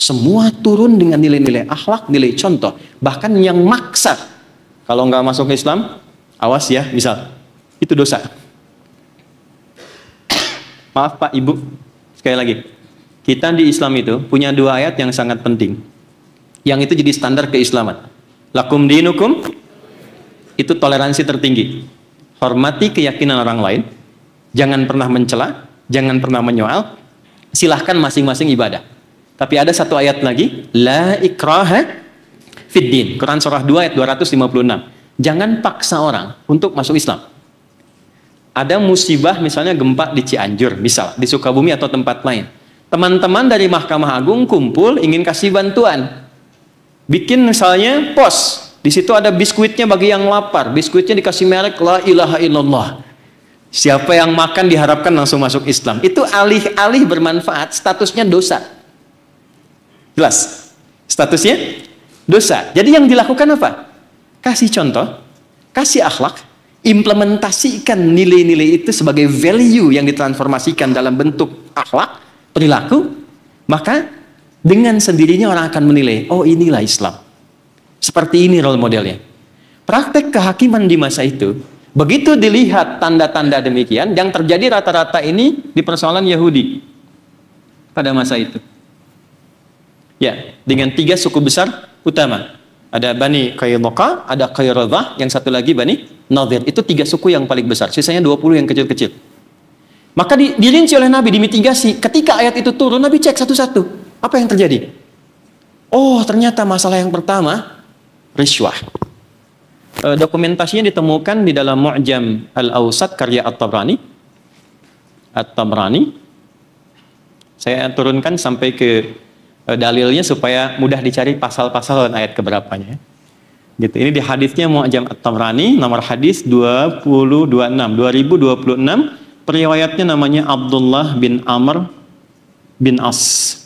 Semua turun dengan nilai-nilai akhlak, nilai contoh. Bahkan yang maksa kalau nggak masuk Islam Awas ya, misal. Itu dosa. Maaf Pak, Ibu. Sekali lagi. Kita di Islam itu punya dua ayat yang sangat penting. Yang itu jadi standar keislaman. Lakum dinukum itu toleransi tertinggi. Hormati keyakinan orang lain. Jangan pernah mencela, jangan pernah menyoal. Silahkan masing-masing ibadah. Tapi ada satu ayat lagi, la ikraha fid Quran surah 2 ayat 256 Jangan paksa orang untuk masuk Islam. Ada musibah misalnya gempa di Cianjur, misal di Sukabumi atau tempat lain. Teman-teman dari Mahkamah Agung kumpul ingin kasih bantuan. Bikin misalnya pos. Di situ ada biskuitnya bagi yang lapar. Biskuitnya dikasih merek La ilaha illallah. Siapa yang makan diharapkan langsung masuk Islam. Itu alih-alih bermanfaat, statusnya dosa. Jelas? Statusnya dosa. Jadi yang dilakukan apa? kasih contoh, kasih akhlak, implementasikan nilai-nilai itu sebagai value yang ditransformasikan dalam bentuk akhlak, perilaku, maka dengan sendirinya orang akan menilai, oh inilah Islam. Seperti ini role modelnya. Praktek kehakiman di masa itu, begitu dilihat tanda-tanda demikian, yang terjadi rata-rata ini di persoalan Yahudi pada masa itu. Ya, dengan tiga suku besar utama. Ada Bani Qainuqa, ada Qairadhah, yang satu lagi Bani Nadir. Itu tiga suku yang paling besar. Sisanya 20 yang kecil-kecil. Maka di, dirinci oleh Nabi, dimitigasi. Ketika ayat itu turun, Nabi cek satu-satu. Apa yang terjadi? Oh, ternyata masalah yang pertama, riswah. E, dokumentasinya ditemukan di dalam Mu'jam Al-Awsat karya At-Tabrani. At-Tabrani. Saya turunkan sampai ke E, dalilnya supaya mudah dicari pasal-pasal dan ayat keberapanya. Gitu. Ini di hadisnya Mu'jam At-Tamrani nomor hadis 2026 2026 periwayatnya namanya Abdullah bin Amr bin As.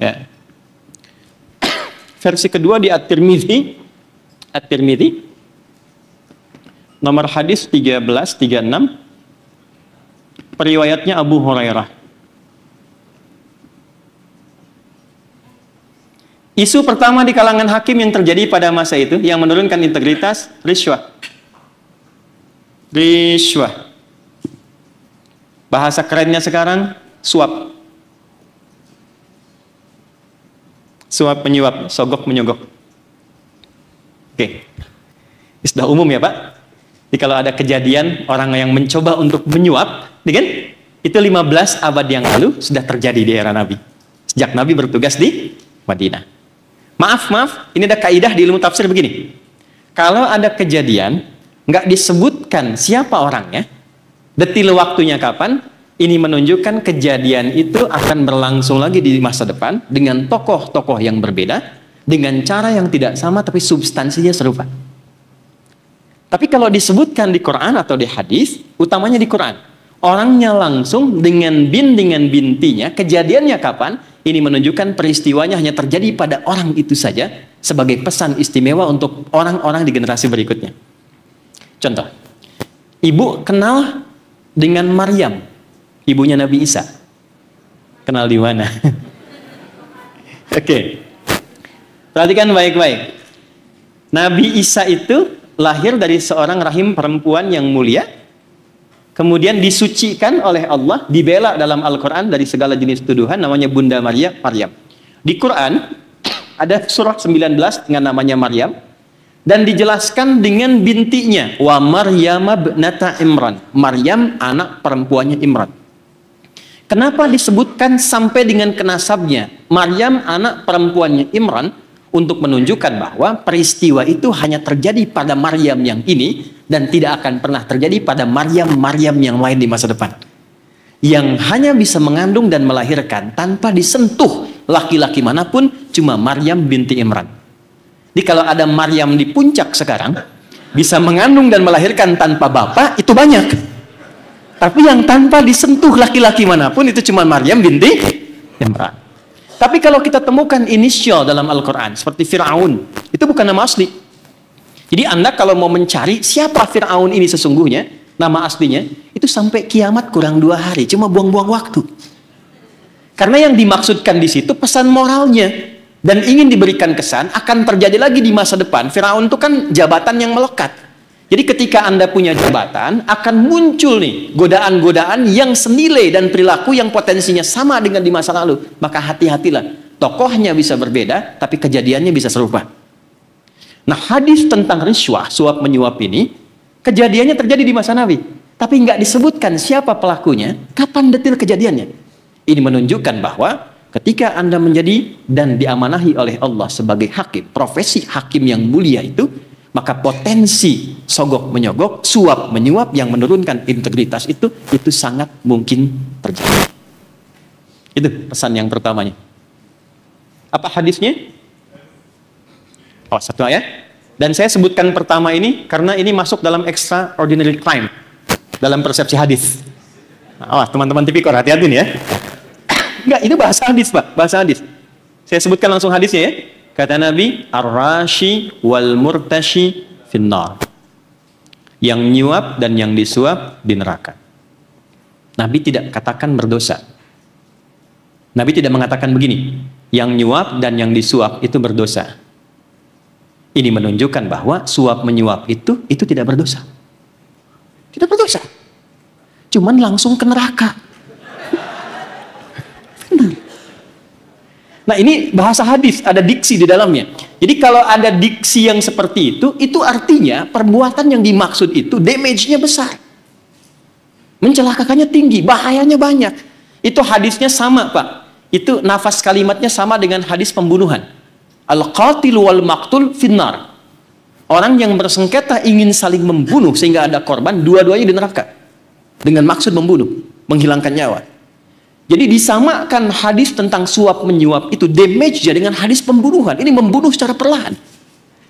Ya. Versi kedua di At-Tirmizi At-Tirmizi nomor hadis 1336 periwayatnya Abu Hurairah Isu pertama di kalangan hakim yang terjadi pada masa itu yang menurunkan integritas riswah. Riswah. Bahasa kerennya sekarang suap. Suap menyuap, sogok menyogok. Oke. Okay. Sudah umum ya, Pak? Jadi kalau ada kejadian orang yang mencoba untuk menyuap, kan? Itu 15 abad yang lalu sudah terjadi di era Nabi. Sejak Nabi bertugas di Madinah. Maaf, maaf, ini ada kaidah di ilmu tafsir begini. Kalau ada kejadian, nggak disebutkan siapa orangnya, detil waktunya kapan, ini menunjukkan kejadian itu akan berlangsung lagi di masa depan dengan tokoh-tokoh yang berbeda, dengan cara yang tidak sama tapi substansinya serupa. Tapi kalau disebutkan di Quran atau di hadis, utamanya di Quran, orangnya langsung dengan bin dengan bintinya, kejadiannya kapan, ini menunjukkan peristiwanya hanya terjadi pada orang itu saja sebagai pesan istimewa untuk orang-orang di generasi berikutnya. Contoh, ibu kenal dengan Maryam, ibunya Nabi Isa. Kenal di mana? Oke. Okay. Perhatikan baik-baik. Nabi Isa itu lahir dari seorang rahim perempuan yang mulia kemudian disucikan oleh Allah, dibela dalam Al-Quran dari segala jenis tuduhan, namanya Bunda Maria, Maryam. Di Quran, ada surah 19 dengan namanya Maryam, dan dijelaskan dengan bintinya, wa Maryama bnata Imran, Maryam anak perempuannya Imran. Kenapa disebutkan sampai dengan kenasabnya, Maryam anak perempuannya Imran, untuk menunjukkan bahwa peristiwa itu hanya terjadi pada Maryam yang ini dan tidak akan pernah terjadi pada Maryam-Maryam yang lain di masa depan. Yang hanya bisa mengandung dan melahirkan tanpa disentuh laki-laki manapun cuma Maryam binti Imran. Jadi kalau ada Maryam di puncak sekarang bisa mengandung dan melahirkan tanpa bapak itu banyak. Tapi yang tanpa disentuh laki-laki manapun itu cuma Maryam binti Imran. Tapi kalau kita temukan inisial dalam Al-Quran, seperti Fir'aun, itu bukan nama asli. Jadi Anda kalau mau mencari siapa Fir'aun ini sesungguhnya, nama aslinya, itu sampai kiamat kurang dua hari, cuma buang-buang waktu. Karena yang dimaksudkan di situ pesan moralnya. Dan ingin diberikan kesan, akan terjadi lagi di masa depan. Fir'aun itu kan jabatan yang melekat. Jadi ketika Anda punya jabatan, akan muncul nih godaan-godaan yang senilai dan perilaku yang potensinya sama dengan di masa lalu. Maka hati-hatilah. Tokohnya bisa berbeda, tapi kejadiannya bisa serupa. Nah hadis tentang riswah, suap menyuap ini, kejadiannya terjadi di masa Nabi. Tapi nggak disebutkan siapa pelakunya, kapan detil kejadiannya. Ini menunjukkan bahwa ketika Anda menjadi dan diamanahi oleh Allah sebagai hakim, profesi hakim yang mulia itu, maka potensi sogok menyogok, suap menyuap yang menurunkan integritas itu itu sangat mungkin terjadi. Itu pesan yang pertamanya. Apa hadisnya? Oh, satu ayat. Dan saya sebutkan pertama ini karena ini masuk dalam extraordinary crime dalam persepsi hadis. oh, teman-teman tipikor hati-hati nih ya. Enggak, ini bahasa hadis, Pak, bahasa hadis. Saya sebutkan langsung hadisnya ya. Kata Nabi, "Ar-rashi wal murtashi finnar." Yang nyuap dan yang disuap di neraka. Nabi tidak katakan berdosa. Nabi tidak mengatakan begini, yang nyuap dan yang disuap itu berdosa. Ini menunjukkan bahwa suap menyuap itu itu tidak berdosa. Tidak berdosa. Cuman langsung ke neraka. Nah ini bahasa hadis ada diksi di dalamnya. Jadi kalau ada diksi yang seperti itu, itu artinya perbuatan yang dimaksud itu damage-nya besar. Mencelakakannya tinggi, bahayanya banyak. Itu hadisnya sama Pak. Itu nafas kalimatnya sama dengan hadis pembunuhan. Al-qatil wal maktul finnar. Orang yang bersengketa ingin saling membunuh sehingga ada korban, dua-duanya di neraka. Dengan maksud membunuh, menghilangkan nyawa. Jadi disamakan hadis tentang suap menyuap itu damage ya dengan hadis pembunuhan. Ini membunuh secara perlahan.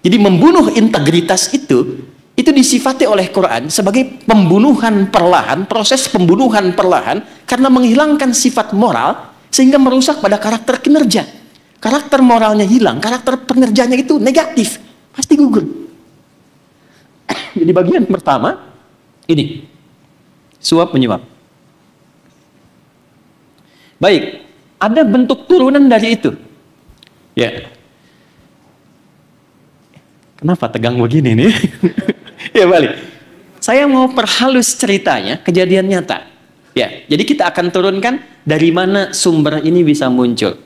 Jadi membunuh integritas itu itu disifati oleh Quran sebagai pembunuhan perlahan, proses pembunuhan perlahan karena menghilangkan sifat moral sehingga merusak pada karakter kinerja. Karakter moralnya hilang, karakter pengerjanya itu negatif, pasti gugur. Jadi bagian pertama ini suap menyuap. Baik, ada bentuk turunan dari itu. Ya. Kenapa tegang begini nih? ya balik. Saya mau perhalus ceritanya, kejadian nyata. Ya, jadi kita akan turunkan dari mana sumber ini bisa muncul.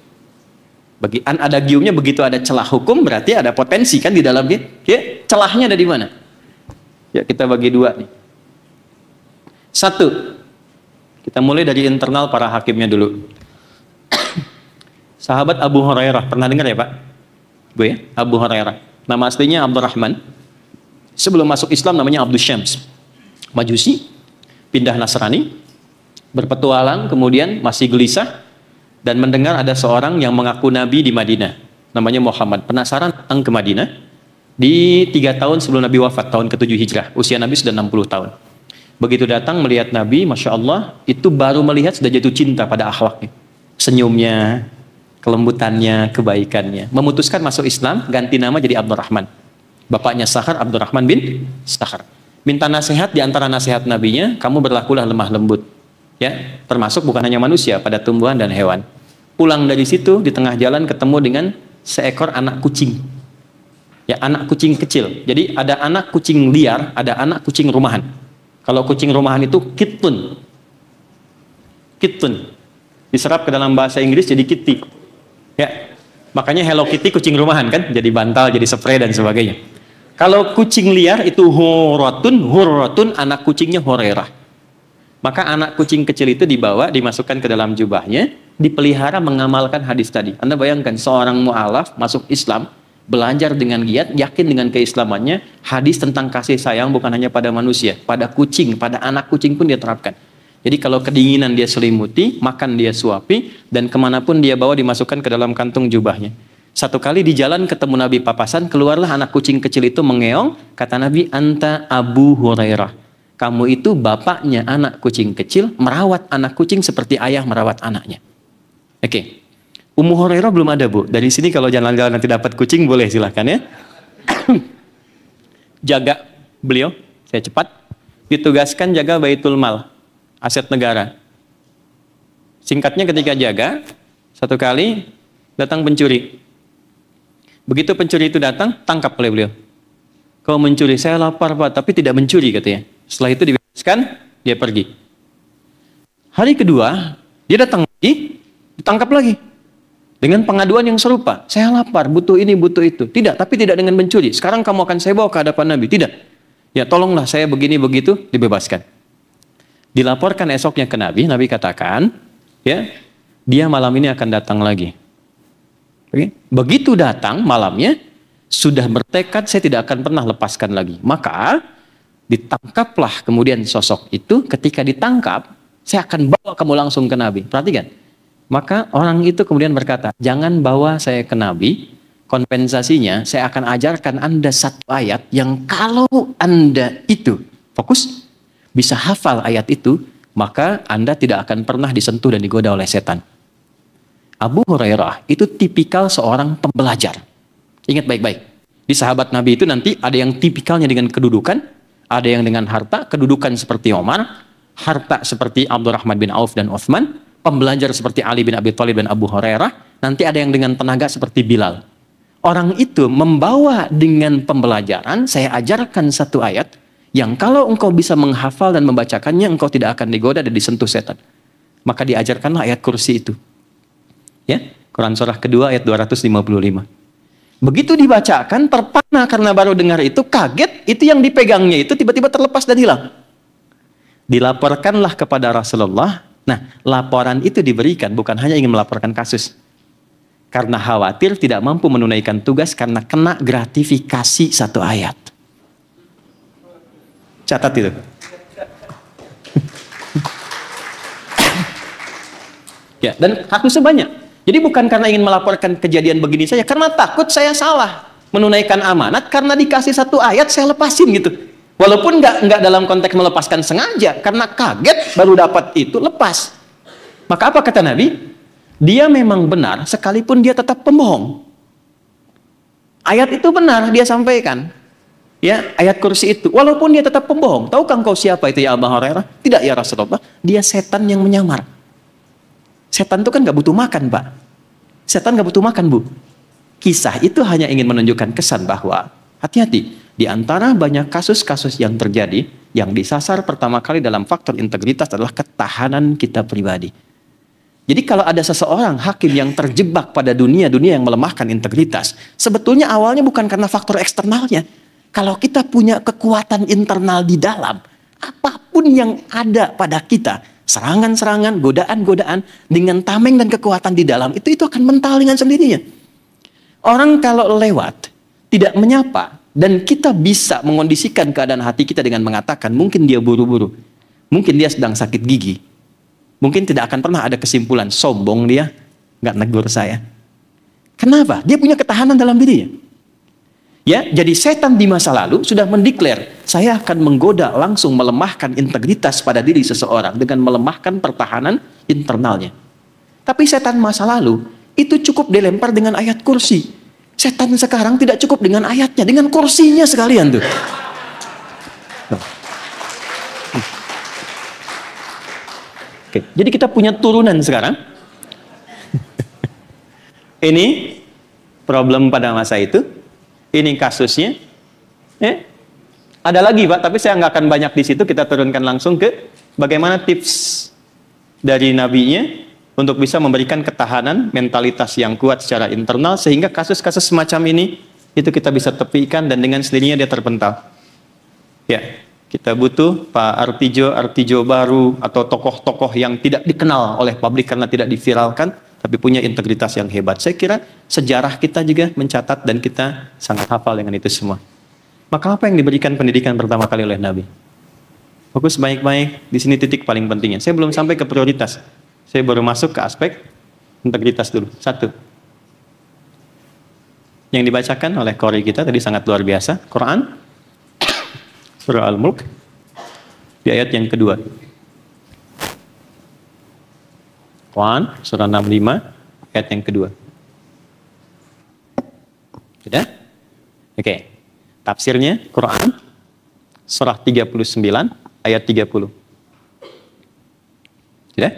Bagi ada giumnya begitu ada celah hukum berarti ada potensi kan di dalamnya. Ya, celahnya ada di mana? Ya, kita bagi dua nih. Satu, kita mulai dari internal para hakimnya dulu. Sahabat Abu Hurairah, pernah dengar ya Pak? Bu ya, Abu Hurairah. Nama aslinya Abdurrahman. Sebelum masuk Islam namanya Abdul Syams. Majusi, pindah Nasrani, berpetualang, kemudian masih gelisah, dan mendengar ada seorang yang mengaku Nabi di Madinah. Namanya Muhammad. Penasaran datang ke Madinah di tiga tahun sebelum Nabi wafat, tahun ke-7 Hijrah. Usia Nabi sudah 60 tahun. Begitu datang melihat Nabi, Masya Allah, itu baru melihat sudah jatuh cinta pada akhlaknya. Senyumnya, kelembutannya, kebaikannya. Memutuskan masuk Islam, ganti nama jadi Abdurrahman. Bapaknya Sahar, Abdurrahman bin Sahar. Minta nasihat di antara nasihat nabinya, kamu berlakulah lemah lembut. Ya, termasuk bukan hanya manusia, pada tumbuhan dan hewan. Pulang dari situ, di tengah jalan ketemu dengan seekor anak kucing. Ya, anak kucing kecil. Jadi ada anak kucing liar, ada anak kucing rumahan kalau kucing rumahan itu kitten, kitten Diserap ke dalam bahasa Inggris jadi kitty. Ya. Makanya Hello Kitty kucing rumahan kan, jadi bantal, jadi spray dan sebagainya. Kalau kucing liar itu hurotun, hurotun anak kucingnya horerah. Maka anak kucing kecil itu dibawa, dimasukkan ke dalam jubahnya, dipelihara mengamalkan hadis tadi. Anda bayangkan seorang mu'alaf masuk Islam, belajar dengan giat, yakin dengan keislamannya, hadis tentang kasih sayang bukan hanya pada manusia, pada kucing, pada anak kucing pun dia terapkan. Jadi kalau kedinginan dia selimuti, makan dia suapi, dan kemanapun dia bawa dimasukkan ke dalam kantung jubahnya. Satu kali di jalan ketemu Nabi papasan, keluarlah anak kucing kecil itu mengeong, kata Nabi, Anta Abu Hurairah. Kamu itu bapaknya anak kucing kecil, merawat anak kucing seperti ayah merawat anaknya. Oke, okay. Umuh Hurairah belum ada bu. Dari sini kalau jalan-jalan nanti dapat kucing boleh silahkan ya. jaga beliau, saya cepat. Ditugaskan jaga Baitul Mal, aset negara. Singkatnya ketika jaga, satu kali datang pencuri. Begitu pencuri itu datang, tangkap oleh beliau. Kau mencuri, saya lapar pak, tapi tidak mencuri katanya. Setelah itu dibebaskan, dia pergi. Hari kedua, dia datang lagi, ditangkap lagi. Dengan pengaduan yang serupa, saya lapar, butuh ini, butuh itu. Tidak, tapi tidak dengan mencuri. Sekarang kamu akan saya bawa ke hadapan Nabi. Tidak. Ya tolonglah saya begini begitu dibebaskan. Dilaporkan esoknya ke Nabi, Nabi katakan, ya, dia malam ini akan datang lagi. Begitu datang malamnya, sudah bertekad saya tidak akan pernah lepaskan lagi. Maka ditangkaplah kemudian sosok itu. Ketika ditangkap, saya akan bawa kamu langsung ke Nabi. Perhatikan, maka orang itu kemudian berkata, jangan bawa saya ke Nabi, kompensasinya saya akan ajarkan Anda satu ayat yang kalau Anda itu fokus, bisa hafal ayat itu, maka Anda tidak akan pernah disentuh dan digoda oleh setan. Abu Hurairah itu tipikal seorang pembelajar. Ingat baik-baik. Di sahabat Nabi itu nanti ada yang tipikalnya dengan kedudukan, ada yang dengan harta, kedudukan seperti Omar, harta seperti Abdurrahman bin Auf dan Uthman, pembelajar seperti Ali bin Abi Thalib dan Abu Hurairah, nanti ada yang dengan tenaga seperti Bilal. Orang itu membawa dengan pembelajaran, saya ajarkan satu ayat yang kalau engkau bisa menghafal dan membacakannya, engkau tidak akan digoda dan disentuh setan. Maka diajarkanlah ayat kursi itu. Ya, Quran surah kedua ayat 255. Begitu dibacakan, terpana karena baru dengar itu, kaget, itu yang dipegangnya itu tiba-tiba terlepas dan hilang. Dilaporkanlah kepada Rasulullah, Nah, laporan itu diberikan bukan hanya ingin melaporkan kasus. Karena khawatir tidak mampu menunaikan tugas karena kena gratifikasi satu ayat. Catat itu. ya, dan kasusnya banyak. Jadi bukan karena ingin melaporkan kejadian begini saja, karena takut saya salah menunaikan amanat karena dikasih satu ayat saya lepasin gitu. Walaupun nggak nggak dalam konteks melepaskan sengaja, karena kaget baru dapat itu lepas. Maka apa kata Nabi? Dia memang benar, sekalipun dia tetap pembohong. Ayat itu benar dia sampaikan. Ya, ayat kursi itu. Walaupun dia tetap pembohong. tahu kan kau siapa itu ya Abu Hurairah? Tidak ya Rasulullah. Dia setan yang menyamar. Setan itu kan nggak butuh makan, Pak. Setan nggak butuh makan, Bu. Kisah itu hanya ingin menunjukkan kesan bahwa hati-hati di antara banyak kasus-kasus yang terjadi, yang disasar pertama kali dalam faktor integritas adalah ketahanan kita pribadi. Jadi kalau ada seseorang hakim yang terjebak pada dunia-dunia yang melemahkan integritas, sebetulnya awalnya bukan karena faktor eksternalnya. Kalau kita punya kekuatan internal di dalam, apapun yang ada pada kita, serangan-serangan, godaan-godaan, dengan tameng dan kekuatan di dalam, itu itu akan mental dengan sendirinya. Orang kalau lewat, tidak menyapa, dan kita bisa mengondisikan keadaan hati kita dengan mengatakan, mungkin dia buru-buru, mungkin dia sedang sakit gigi, mungkin tidak akan pernah ada kesimpulan, sombong dia, nggak negur saya. Kenapa? Dia punya ketahanan dalam dirinya. Ya, jadi setan di masa lalu sudah mendeklar, saya akan menggoda langsung melemahkan integritas pada diri seseorang dengan melemahkan pertahanan internalnya. Tapi setan masa lalu itu cukup dilempar dengan ayat kursi. Setan sekarang tidak cukup dengan ayatnya, dengan kursinya sekalian tuh. Oke, jadi kita punya turunan sekarang. Ini problem pada masa itu. Ini kasusnya. Eh? Ada lagi Pak, tapi saya nggak akan banyak di situ. Kita turunkan langsung ke bagaimana tips dari nabinya untuk bisa memberikan ketahanan mentalitas yang kuat secara internal sehingga kasus-kasus semacam ini itu kita bisa tepikan dan dengan sendirinya dia terpental. Ya, kita butuh Pak Artijo, Artijo baru atau tokoh-tokoh yang tidak dikenal oleh publik karena tidak diviralkan tapi punya integritas yang hebat. Saya kira sejarah kita juga mencatat dan kita sangat hafal dengan itu semua. Maka apa yang diberikan pendidikan pertama kali oleh Nabi? Fokus baik-baik, di sini titik paling pentingnya. Saya belum sampai ke prioritas. Saya baru masuk ke aspek integritas dulu. Satu. Yang dibacakan oleh Kori kita tadi sangat luar biasa. Quran, Surah Al-Mulk, di ayat yang kedua. Quran, Surah 65, ayat yang kedua. Sudah? Oke. Okay. Tafsirnya Quran surah 39 ayat 30. Sudah?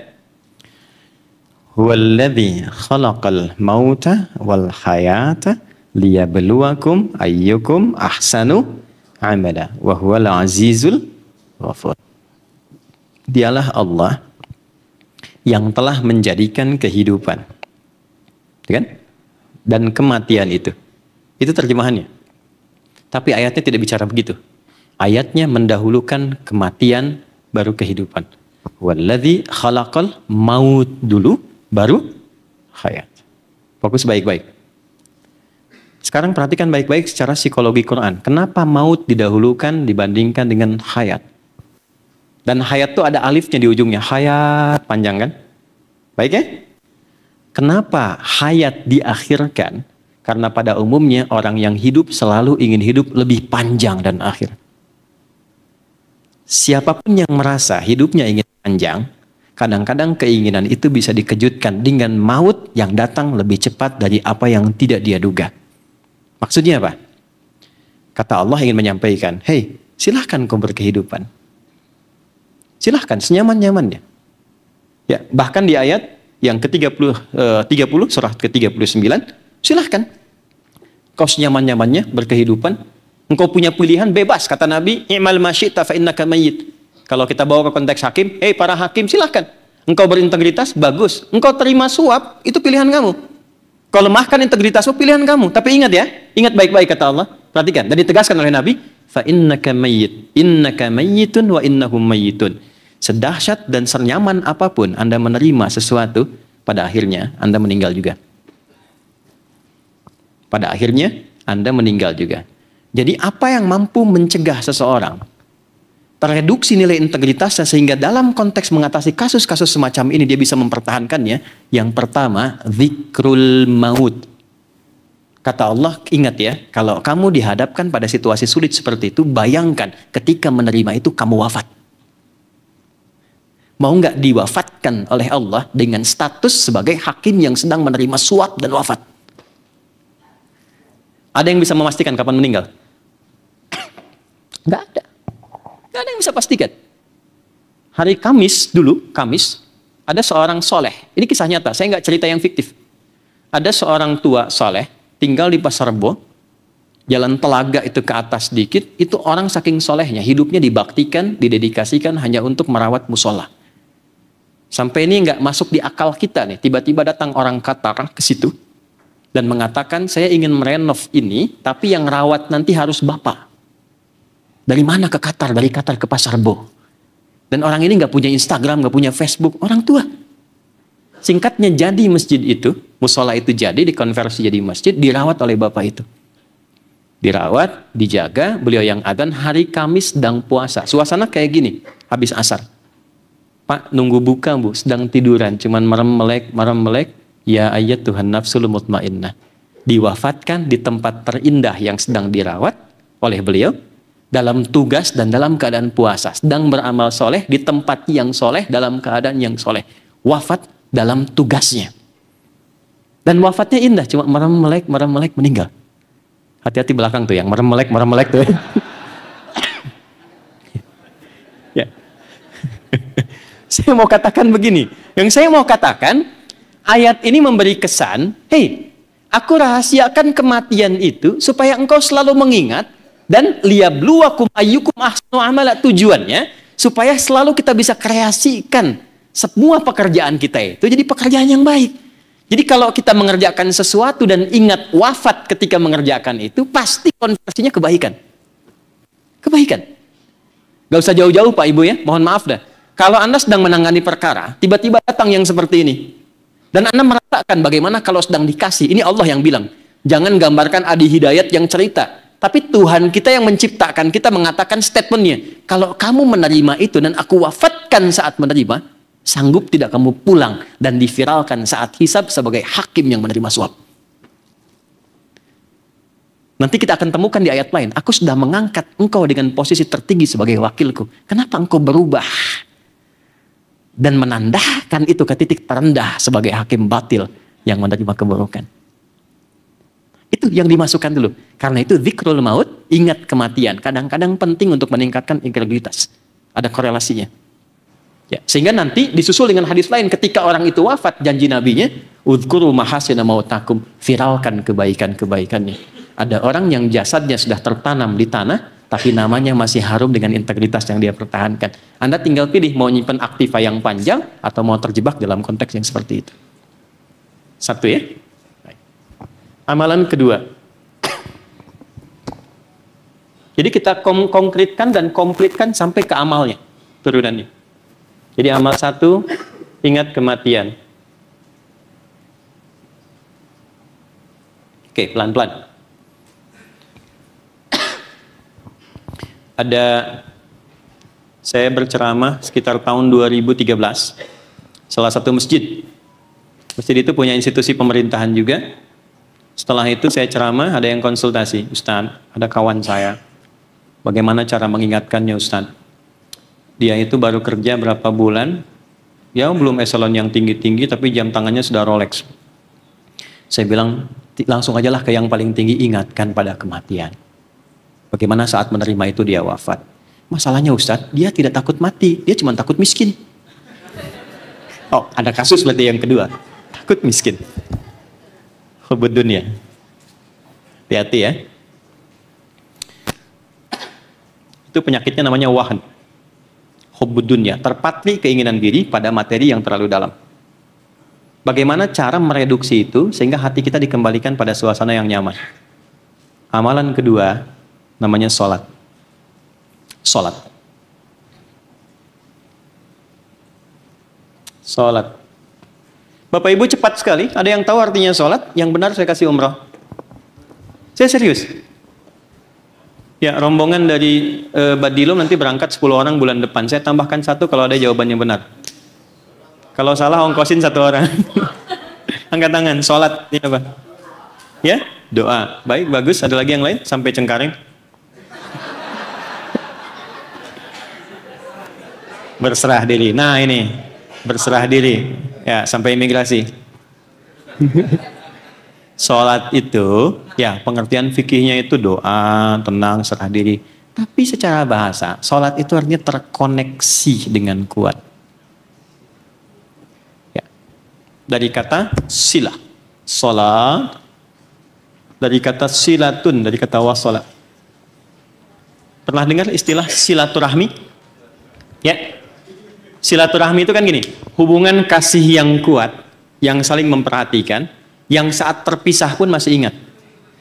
Walladhi khalaqal mauta wal hayata liyabluwakum ayyukum ahsanu amala wa huwal azizul ghafur. Dialah Allah yang telah menjadikan kehidupan. Iya kan? Dan kematian itu. Itu terjemahannya. Tapi ayatnya tidak bicara begitu. Ayatnya mendahulukan kematian baru kehidupan. Walladhi khalaqal maut dulu baru hayat. Fokus baik-baik. Sekarang perhatikan baik-baik secara psikologi Quran. Kenapa maut didahulukan dibandingkan dengan hayat? Dan hayat itu ada alifnya di ujungnya. Hayat panjang kan? Baik ya? Kenapa hayat diakhirkan? Karena pada umumnya orang yang hidup selalu ingin hidup lebih panjang dan akhir. Siapapun yang merasa hidupnya ingin panjang, Kadang-kadang keinginan itu bisa dikejutkan dengan maut yang datang lebih cepat dari apa yang tidak dia duga. Maksudnya apa? Kata Allah ingin menyampaikan, hei silahkan kau berkehidupan. Silahkan senyaman-nyamannya. Ya, bahkan di ayat yang ke-30 eh, 30 surah ke-39, silahkan kau senyaman-nyamannya berkehidupan. Engkau punya pilihan bebas kata Nabi, "I'mal ma syi'ta fa kalau kita bawa ke konteks hakim, eh hey, para hakim silahkan. Engkau berintegritas, bagus. Engkau terima suap, itu pilihan kamu. Kau lemahkan integritasmu, oh, pilihan kamu. Tapi ingat ya, ingat baik-baik kata Allah. Perhatikan, dan ditegaskan oleh Nabi, fa innaka mayyit, innaka mayyitun wa innahum mayyitun. Sedahsyat dan senyaman apapun Anda menerima sesuatu, pada akhirnya Anda meninggal juga. Pada akhirnya Anda meninggal juga. Jadi apa yang mampu mencegah seseorang tereduksi nilai integritasnya sehingga dalam konteks mengatasi kasus-kasus semacam ini dia bisa mempertahankannya. Yang pertama, zikrul maut. Kata Allah, ingat ya, kalau kamu dihadapkan pada situasi sulit seperti itu, bayangkan ketika menerima itu kamu wafat. Mau nggak diwafatkan oleh Allah dengan status sebagai hakim yang sedang menerima suap dan wafat? Ada yang bisa memastikan kapan meninggal? Nggak ada. Gak ada yang bisa pastikan. Hari Kamis dulu, Kamis, ada seorang soleh. Ini kisah nyata, saya nggak cerita yang fiktif. Ada seorang tua soleh, tinggal di Pasar Bo, jalan telaga itu ke atas dikit, itu orang saking solehnya, hidupnya dibaktikan, didedikasikan hanya untuk merawat musola. Sampai ini nggak masuk di akal kita nih, tiba-tiba datang orang Qatar ke situ, dan mengatakan saya ingin merenov ini, tapi yang rawat nanti harus bapak. Dari mana ke Qatar? Dari Qatar ke Pasar Bo. Dan orang ini nggak punya Instagram, nggak punya Facebook. Orang tua. Singkatnya jadi masjid itu, musola itu jadi, dikonversi jadi masjid, dirawat oleh bapak itu. Dirawat, dijaga, beliau yang adan hari Kamis sedang puasa. Suasana kayak gini, habis asar. Pak, nunggu buka bu, sedang tiduran, cuman merem melek, merem melek. Ya ayat Tuhan nafsul mutmainnah. Diwafatkan di tempat terindah yang sedang dirawat oleh beliau, dalam tugas dan dalam keadaan puasa, sedang beramal soleh di tempat yang soleh dalam keadaan yang soleh, wafat dalam tugasnya. Dan wafatnya indah, cuma merem melek, merem melek meninggal. Hati-hati belakang tuh yang merem melek, merem melek tuh. ya. saya mau katakan begini, yang saya mau katakan, ayat ini memberi kesan, hei, aku rahasiakan kematian itu supaya engkau selalu mengingat dan liabluwakum ayyukum ahsanu amala tujuannya supaya selalu kita bisa kreasikan semua pekerjaan kita itu jadi pekerjaan yang baik. Jadi kalau kita mengerjakan sesuatu dan ingat wafat ketika mengerjakan itu pasti konversinya kebaikan. Kebaikan. Gak usah jauh-jauh Pak Ibu ya, mohon maaf dah. Kalau Anda sedang menangani perkara, tiba-tiba datang yang seperti ini. Dan Anda merasakan bagaimana kalau sedang dikasih. Ini Allah yang bilang. Jangan gambarkan Adi Hidayat yang cerita tapi Tuhan kita yang menciptakan kita mengatakan statementnya, kalau kamu menerima itu dan aku wafatkan saat menerima, sanggup tidak kamu pulang dan diviralkan saat hisab sebagai hakim yang menerima suap. Nanti kita akan temukan di ayat lain, aku sudah mengangkat engkau dengan posisi tertinggi sebagai wakilku. Kenapa engkau berubah? Dan menandakan itu ke titik terendah sebagai hakim batil yang menerima keburukan. Itu yang dimasukkan dulu. Karena itu zikrul maut, ingat kematian. Kadang-kadang penting untuk meningkatkan integritas. Ada korelasinya. Ya, sehingga nanti disusul dengan hadis lain ketika orang itu wafat janji nabinya, udhkuru mahasina mautakum," viralkan kebaikan-kebaikannya. Ada orang yang jasadnya sudah tertanam di tanah, tapi namanya masih harum dengan integritas yang dia pertahankan. Anda tinggal pilih mau nyimpen aktiva yang panjang atau mau terjebak dalam konteks yang seperti itu. Satu ya. Amalan kedua. Jadi kita konkretkan dan komplitkan sampai ke amalnya, turunannya. Jadi amal satu, ingat kematian. Oke, pelan-pelan. Ada saya berceramah sekitar tahun 2013 salah satu masjid masjid itu punya institusi pemerintahan juga setelah itu saya ceramah, ada yang konsultasi, Ustaz, ada kawan saya. Bagaimana cara mengingatkannya Ustaz? Dia itu baru kerja berapa bulan, ya belum eselon yang tinggi-tinggi tapi jam tangannya sudah Rolex. Saya bilang, langsung ajalah ke yang paling tinggi ingatkan pada kematian. Bagaimana saat menerima itu dia wafat. Masalahnya Ustadz, dia tidak takut mati, dia cuma takut miskin. Oh, ada kasus berarti yang kedua, takut miskin hubud dunia. Hati-hati ya. Itu penyakitnya namanya wahan. Hubud dunia, terpatri keinginan diri pada materi yang terlalu dalam. Bagaimana cara mereduksi itu sehingga hati kita dikembalikan pada suasana yang nyaman? Amalan kedua namanya sholat. Sholat. Sholat. Bapak Ibu cepat sekali. Ada yang tahu artinya sholat? Yang benar saya kasih umroh. Saya serius. Ya, rombongan dari e, Badilum nanti berangkat 10 orang bulan depan. Saya tambahkan satu kalau ada jawabannya benar. Kalau salah ongkosin satu orang. Angkat tangan, sholat. Ya, apa? Ya, doa. Baik, bagus. Ada lagi yang lain? Sampai cengkareng. Berserah diri. Nah, ini. Berserah diri. Ya, sampai imigrasi. Sholat itu, ya pengertian fikihnya itu doa, tenang, serah diri. Tapi secara bahasa, sholat itu artinya terkoneksi dengan kuat. Ya. Dari kata sila, Sholat. Dari kata silatun, dari kata wasolat. Pernah dengar istilah silaturahmi? Ya, Silaturahmi itu kan gini, hubungan kasih yang kuat, yang saling memperhatikan, yang saat terpisah pun masih ingat.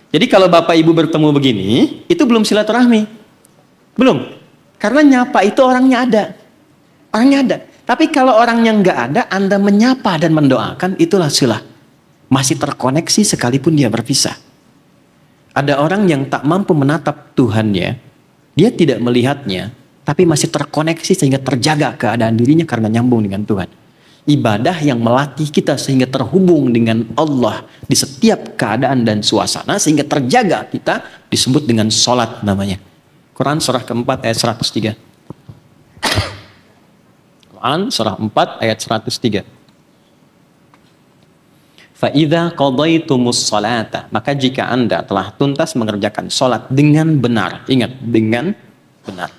Jadi kalau Bapak Ibu bertemu begini, itu belum silaturahmi. Belum. Karena nyapa itu orangnya ada. Orangnya ada. Tapi kalau orangnya nggak ada, Anda menyapa dan mendoakan, itulah silah. Masih terkoneksi sekalipun dia berpisah. Ada orang yang tak mampu menatap Tuhannya, dia tidak melihatnya, tapi masih terkoneksi sehingga terjaga keadaan dirinya karena nyambung dengan Tuhan. Ibadah yang melatih kita sehingga terhubung dengan Allah di setiap keadaan dan suasana sehingga terjaga kita disebut dengan sholat namanya. Quran surah keempat ayat 103. Quran surah 4 ayat 103. Fa'idha qadaitumus salata. Maka jika anda telah tuntas mengerjakan sholat dengan benar. Ingat, dengan benar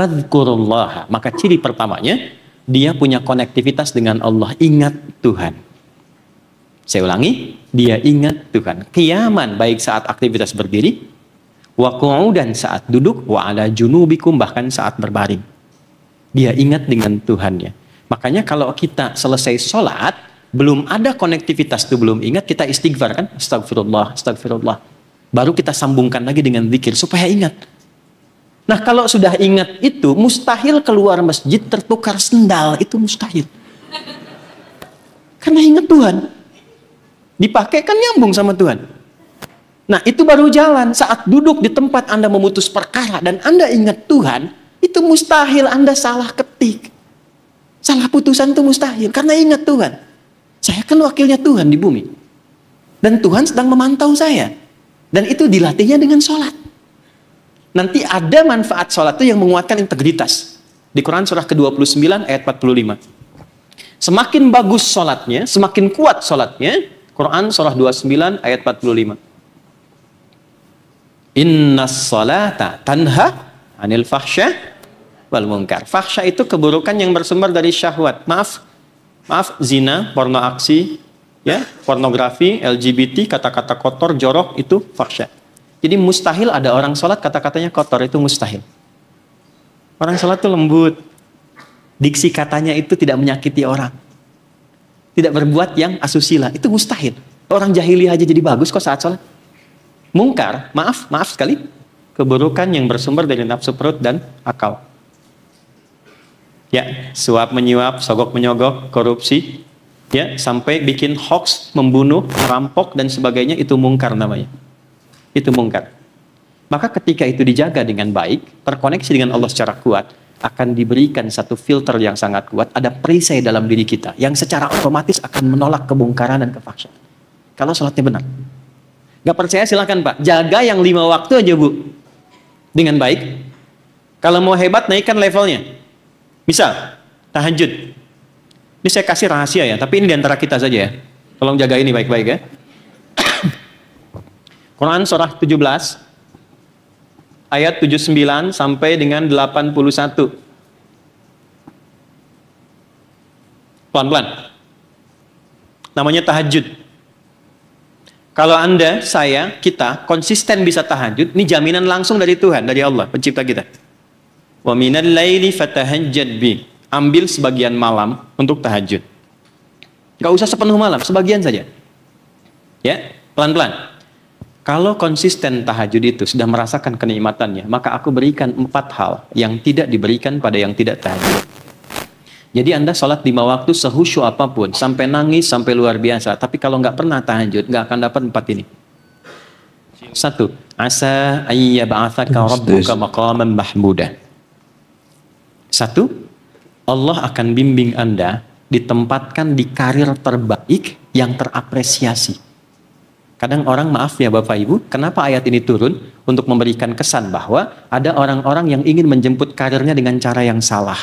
fadkurullah. Maka ciri pertamanya, dia punya konektivitas dengan Allah. Ingat Tuhan. Saya ulangi, dia ingat Tuhan. Kiaman baik saat aktivitas berdiri, wa dan saat duduk, wa ala junubikum bahkan saat berbaring. Dia ingat dengan Tuhannya. Makanya kalau kita selesai sholat, belum ada konektivitas itu belum ingat, kita istighfar kan? Astagfirullah, astagfirullah. Baru kita sambungkan lagi dengan zikir supaya ingat Nah kalau sudah ingat itu, mustahil keluar masjid tertukar sendal. Itu mustahil. Karena ingat Tuhan. Dipakai kan nyambung sama Tuhan. Nah itu baru jalan. Saat duduk di tempat Anda memutus perkara dan Anda ingat Tuhan, itu mustahil Anda salah ketik. Salah putusan itu mustahil. Karena ingat Tuhan. Saya kan wakilnya Tuhan di bumi. Dan Tuhan sedang memantau saya. Dan itu dilatihnya dengan sholat nanti ada manfaat sholat itu yang menguatkan integritas. Di Quran surah ke-29 ayat 45. Semakin bagus sholatnya, semakin kuat sholatnya. Quran surah 29 ayat 45. Inna sholata tanha anil fahsya wal mungkar. Fahsya itu keburukan yang bersumber dari syahwat. Maaf, maaf zina, porno aksi, ya, pornografi, LGBT, kata-kata kotor, jorok itu faksha. Jadi mustahil ada orang sholat kata-katanya kotor itu mustahil. Orang sholat itu lembut. Diksi katanya itu tidak menyakiti orang. Tidak berbuat yang asusila. Itu mustahil. Orang jahili aja jadi bagus kok saat sholat. Mungkar, maaf, maaf sekali. Keburukan yang bersumber dari nafsu perut dan akal. Ya, suap menyuap, sogok menyogok, korupsi, ya sampai bikin hoax, membunuh, rampok dan sebagainya itu mungkar namanya itu mungkar. Maka ketika itu dijaga dengan baik, terkoneksi dengan Allah secara kuat, akan diberikan satu filter yang sangat kuat, ada perisai dalam diri kita yang secara otomatis akan menolak kebongkaran dan kefaksaan. Kalau sholatnya benar. Gak percaya silahkan Pak, jaga yang lima waktu aja Bu. Dengan baik. Kalau mau hebat naikkan levelnya. Misal, tahajud. Ini saya kasih rahasia ya, tapi ini diantara kita saja ya. Tolong jaga ini baik-baik ya. Quran surah 17 ayat 79 sampai dengan 81. Pelan-pelan. Namanya tahajud. Kalau Anda, saya, kita konsisten bisa tahajud, ini jaminan langsung dari Tuhan, dari Allah, pencipta kita. Wa minal laili fatahajjad bi. Ambil sebagian malam untuk tahajud. Gak usah sepenuh malam, sebagian saja. Ya, pelan-pelan. Kalau konsisten tahajud itu sudah merasakan kenikmatannya, maka aku berikan empat hal yang tidak diberikan pada yang tidak tahajud. Jadi Anda sholat lima waktu sehusyuh apapun, sampai nangis, sampai luar biasa. Tapi kalau nggak pernah tahajud, nggak akan dapat empat ini. Satu, asa ayya ba'athaka rabbuka maqaman mahmuda. Satu, Allah akan bimbing Anda ditempatkan di karir terbaik yang terapresiasi. Kadang orang maaf ya Bapak Ibu, kenapa ayat ini turun? Untuk memberikan kesan bahwa ada orang-orang yang ingin menjemput karirnya dengan cara yang salah.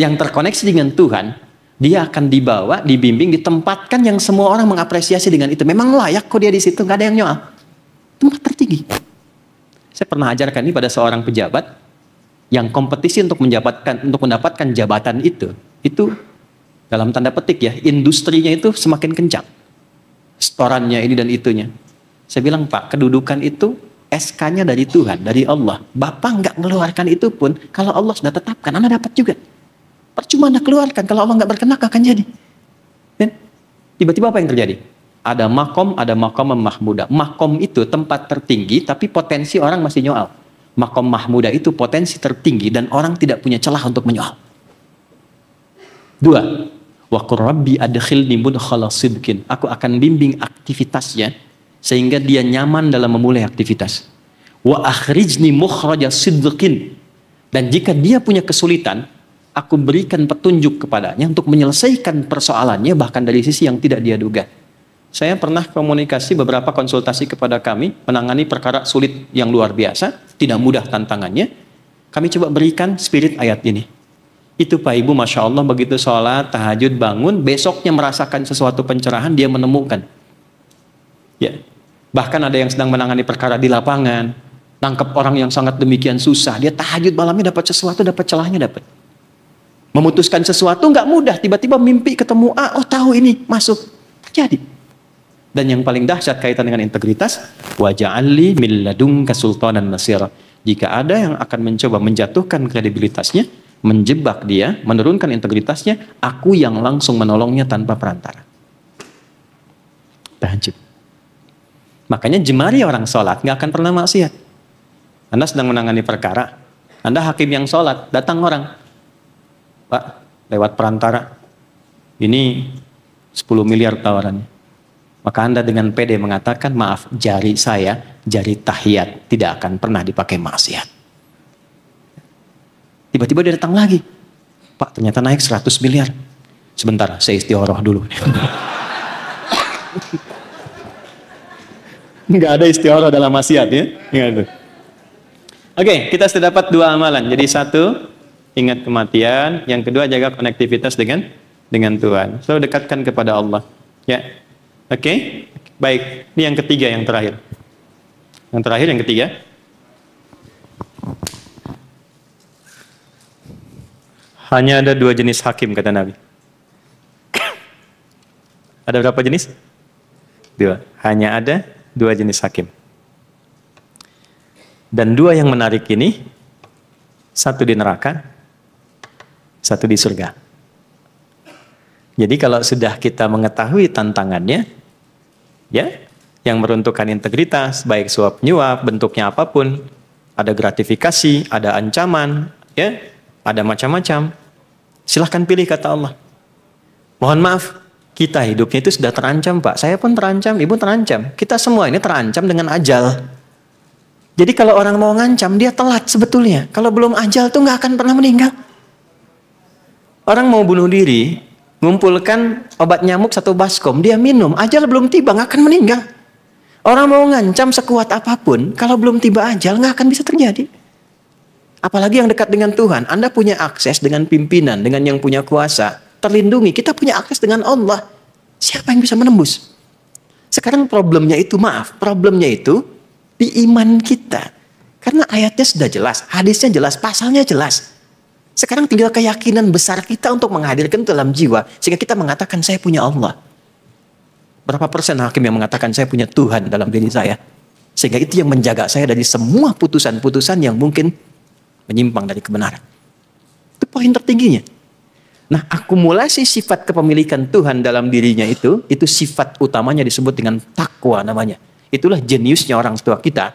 Yang terkoneksi dengan Tuhan, dia akan dibawa, dibimbing, ditempatkan yang semua orang mengapresiasi dengan itu. Memang layak kok dia di situ, nggak ada yang nyoal. Tempat tertinggi. Saya pernah ajarkan ini pada seorang pejabat yang kompetisi untuk mendapatkan untuk mendapatkan jabatan itu, itu dalam tanda petik ya, industrinya itu semakin kencang storannya ini dan itunya. Saya bilang, Pak, kedudukan itu SK-nya dari Tuhan, dari Allah. Bapak nggak mengeluarkan itu pun, kalau Allah sudah tetapkan, Anda dapat juga. Percuma Anda keluarkan, kalau Allah nggak berkenak akan jadi. Dan tiba-tiba apa yang terjadi? Ada makom, ada makom mahmuda. Makom itu tempat tertinggi, tapi potensi orang masih nyoal. Makom mahmuda itu potensi tertinggi dan orang tidak punya celah untuk menyoal. Dua, Wa rabbi adkhilni mudkhala Aku akan bimbing aktivitasnya sehingga dia nyaman dalam memulai aktivitas. Wa akhrijni mukhraja sidqin. Dan jika dia punya kesulitan, aku berikan petunjuk kepadanya untuk menyelesaikan persoalannya bahkan dari sisi yang tidak dia duga. Saya pernah komunikasi beberapa konsultasi kepada kami menangani perkara sulit yang luar biasa, tidak mudah tantangannya. Kami coba berikan spirit ayat ini. Itu Pak Ibu Masya Allah begitu sholat, tahajud, bangun, besoknya merasakan sesuatu pencerahan, dia menemukan. Ya. Bahkan ada yang sedang menangani perkara di lapangan, tangkap orang yang sangat demikian susah, dia tahajud malamnya dapat sesuatu, dapat celahnya dapat. Memutuskan sesuatu nggak mudah, tiba-tiba mimpi ketemu ah, oh tahu ini, masuk. Terjadi. Dan yang paling dahsyat kaitan dengan integritas, wajah waja'alli milladung kesultanan nasir Jika ada yang akan mencoba menjatuhkan kredibilitasnya, menjebak dia, menurunkan integritasnya, aku yang langsung menolongnya tanpa perantara. Tahajud. Makanya jemari orang sholat, nggak akan pernah maksiat. Anda sedang menangani perkara, Anda hakim yang sholat, datang orang. Pak, lewat perantara, ini 10 miliar tawarannya. Maka Anda dengan pede mengatakan, maaf, jari saya, jari tahiyat, tidak akan pernah dipakai maksiat. Tiba-tiba dia datang lagi. Pak ternyata naik 100 miliar. Sebentar, saya istiaroh dulu. Enggak ada istiaroh dalam maksiat ya. Enggak ada. Oke, kita sudah dapat dua amalan. Jadi satu, ingat kematian. Yang kedua, jaga konektivitas dengan dengan Tuhan. Selalu dekatkan kepada Allah. Ya, oke. Okay? Baik, ini yang ketiga, yang terakhir. Yang terakhir, yang ketiga. Hanya ada dua jenis hakim kata Nabi. ada berapa jenis? Dua. Hanya ada dua jenis hakim. Dan dua yang menarik ini, satu di neraka, satu di surga. Jadi kalau sudah kita mengetahui tantangannya, ya, yang meruntuhkan integritas, baik suap nyuap, bentuknya apapun, ada gratifikasi, ada ancaman, ya, ada macam-macam. Silahkan pilih kata Allah. Mohon maaf, kita hidupnya itu sudah terancam Pak. Saya pun terancam, Ibu terancam. Kita semua ini terancam dengan ajal. Jadi kalau orang mau ngancam, dia telat sebetulnya. Kalau belum ajal tuh nggak akan pernah meninggal. Orang mau bunuh diri, ngumpulkan obat nyamuk satu baskom, dia minum, ajal belum tiba nggak akan meninggal. Orang mau ngancam sekuat apapun, kalau belum tiba ajal nggak akan bisa terjadi. Apalagi yang dekat dengan Tuhan, Anda punya akses dengan pimpinan, dengan yang punya kuasa, terlindungi. Kita punya akses dengan Allah. Siapa yang bisa menembus? Sekarang problemnya itu, maaf, problemnya itu di iman kita. Karena ayatnya sudah jelas, hadisnya jelas, pasalnya jelas. Sekarang tinggal keyakinan besar kita untuk menghadirkan dalam jiwa. Sehingga kita mengatakan saya punya Allah. Berapa persen hakim yang mengatakan saya punya Tuhan dalam diri saya? Sehingga itu yang menjaga saya dari semua putusan-putusan yang mungkin menyimpang dari kebenaran. Itu poin tertingginya. Nah, akumulasi sifat kepemilikan Tuhan dalam dirinya itu, itu sifat utamanya disebut dengan takwa namanya. Itulah jeniusnya orang tua kita